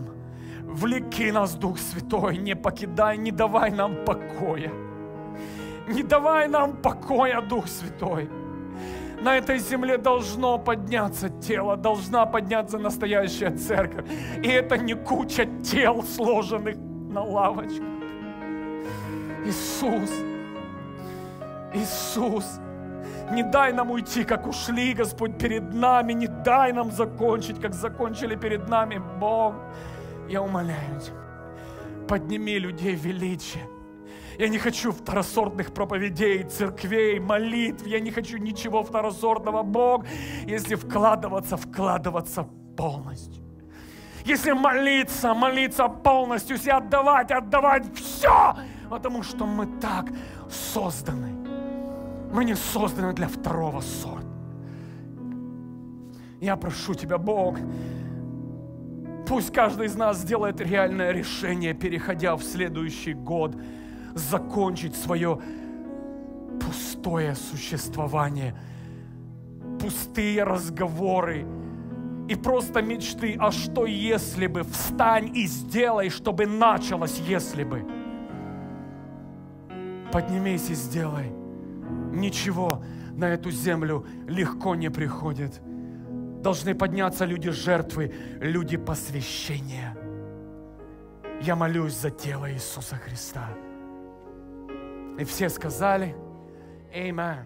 влеки нас, Дух Святой, не покидай, не давай нам покоя. Не давай нам покоя, Дух Святой. На этой земле должно подняться тело, должна подняться настоящая церковь. И это не куча тел, сложенных на лавочках. Иисус, Иисус, не дай нам уйти, как ушли, Господь, перед нами. Не дай нам закончить, как закончили перед нами. Бог, я умоляю Тебя, подними людей величие. Я не хочу второсортных проповедей, церквей, молитв. Я не хочу ничего второсортного, Бог. Если вкладываться, вкладываться полностью. Если молиться, молиться полностью, если отдавать, отдавать все, потому что мы так созданы. Мы не созданы для второго сорта. Я прошу Тебя, Бог, пусть каждый из нас сделает реальное решение, переходя в следующий год, закончить свое пустое существование, пустые разговоры и просто мечты, а что если бы, встань и сделай, чтобы началось, если бы. Поднимись и сделай ничего на эту землю легко не приходит. Должны подняться люди жертвы, люди посвящения. Я молюсь за тело Иисуса Христа. И все сказали, Amen.